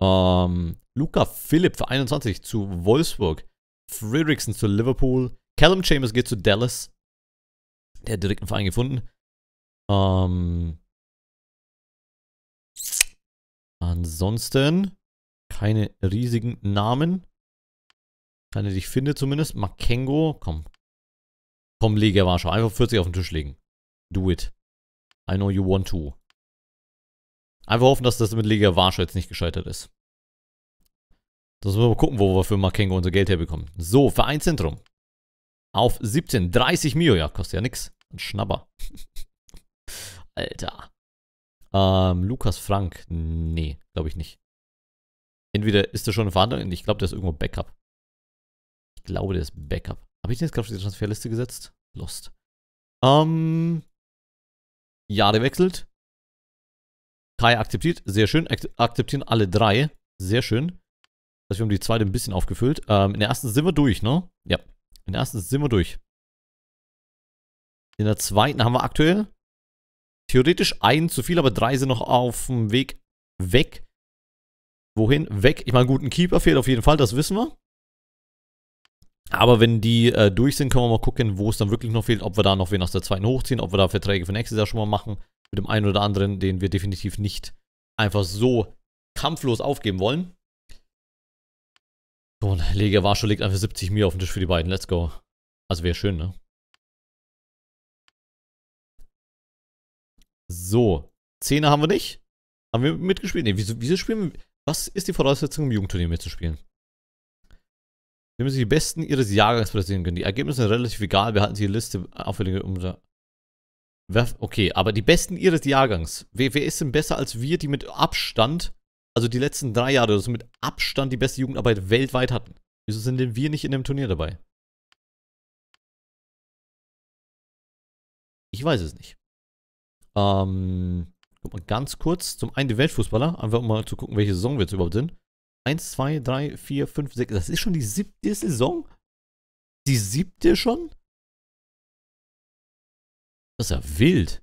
Ähm, Luca Philipp für 21 zu Wolfsburg. Fredrickson zu Liverpool. Callum Chambers geht zu Dallas. Der hat direkt einen Verein gefunden. Ähm, ansonsten keine riesigen Namen. Keine, die ich finde zumindest. Makengo, komm. Komm, Liga Warschau. Einfach 40 auf den Tisch legen. Do it. I know you want to. Einfach hoffen, dass das mit Liga Warschau jetzt nicht gescheitert ist. Das müssen wir mal gucken, wo wir für Makengo unser Geld herbekommen. So, Vereinszentrum. Auf 17, 30 Mio. Ja, kostet ja nix. Ein Schnabber. Alter. Ähm, Lukas Frank. Nee, glaube ich nicht. Entweder ist der schon in Verhandlung. Ich glaube, der ist irgendwo Backup. Ich glaube, der ist Backup. Habe ich den jetzt gerade auf die Transferliste gesetzt? Lost. Ähm. Ja, der wechselt. Kai akzeptiert, sehr schön. Akzeptieren alle drei, sehr schön. Also wir haben die zweite ein bisschen aufgefüllt. Ähm, in der ersten sind wir durch, ne? Ja. In der ersten sind wir durch. In der zweiten haben wir aktuell theoretisch einen zu viel, aber drei sind noch auf dem Weg weg. Wohin? Weg. Ich meine, guten Keeper fehlt auf jeden Fall, das wissen wir. Aber wenn die äh, durch sind, können wir mal gucken, wo es dann wirklich noch fehlt. Ob wir da noch wen aus der zweiten hochziehen, ob wir da Verträge für nächstes Jahr schon mal machen mit dem einen oder anderen, den wir definitiv nicht einfach so kampflos aufgeben wollen. So, ne, Leger Warschau legt einfach 70 Mir auf den Tisch für die beiden. Let's go. Also wäre schön, ne? So. Zehner haben wir nicht. Haben wir mitgespielt? Ne, wieso, wieso spielen wir. Was ist die Voraussetzung, um Jugendturnier mitzuspielen? Wir müssen die Besten ihres Jahrgangs präsentieren können. Die Ergebnisse sind relativ egal. Wir halten die Liste auffälliger unter Okay, aber die Besten ihres Jahrgangs. Wer, wer ist denn besser als wir, die mit Abstand, also die letzten drei Jahre, also mit Abstand die beste Jugendarbeit weltweit hatten? Wieso sind denn wir nicht in dem Turnier dabei? Ich weiß es nicht. Ähm, ganz kurz zum einen die Weltfußballer, einfach um mal zu gucken, welche Saison wir jetzt überhaupt sind. Eins, zwei, drei, vier, fünf, sechs. Das ist schon die siebte Saison? Die siebte schon? Das ist ja wild.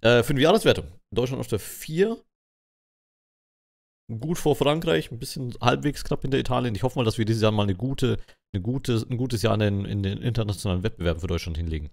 Äh, fünf Jahreswertung. Deutschland auf der 4. Gut vor Frankreich, ein bisschen halbwegs knapp hinter Italien. Ich hoffe mal, dass wir dieses Jahr mal eine gute, eine gute, ein gutes Jahr in, in den internationalen Wettbewerben für Deutschland hinlegen.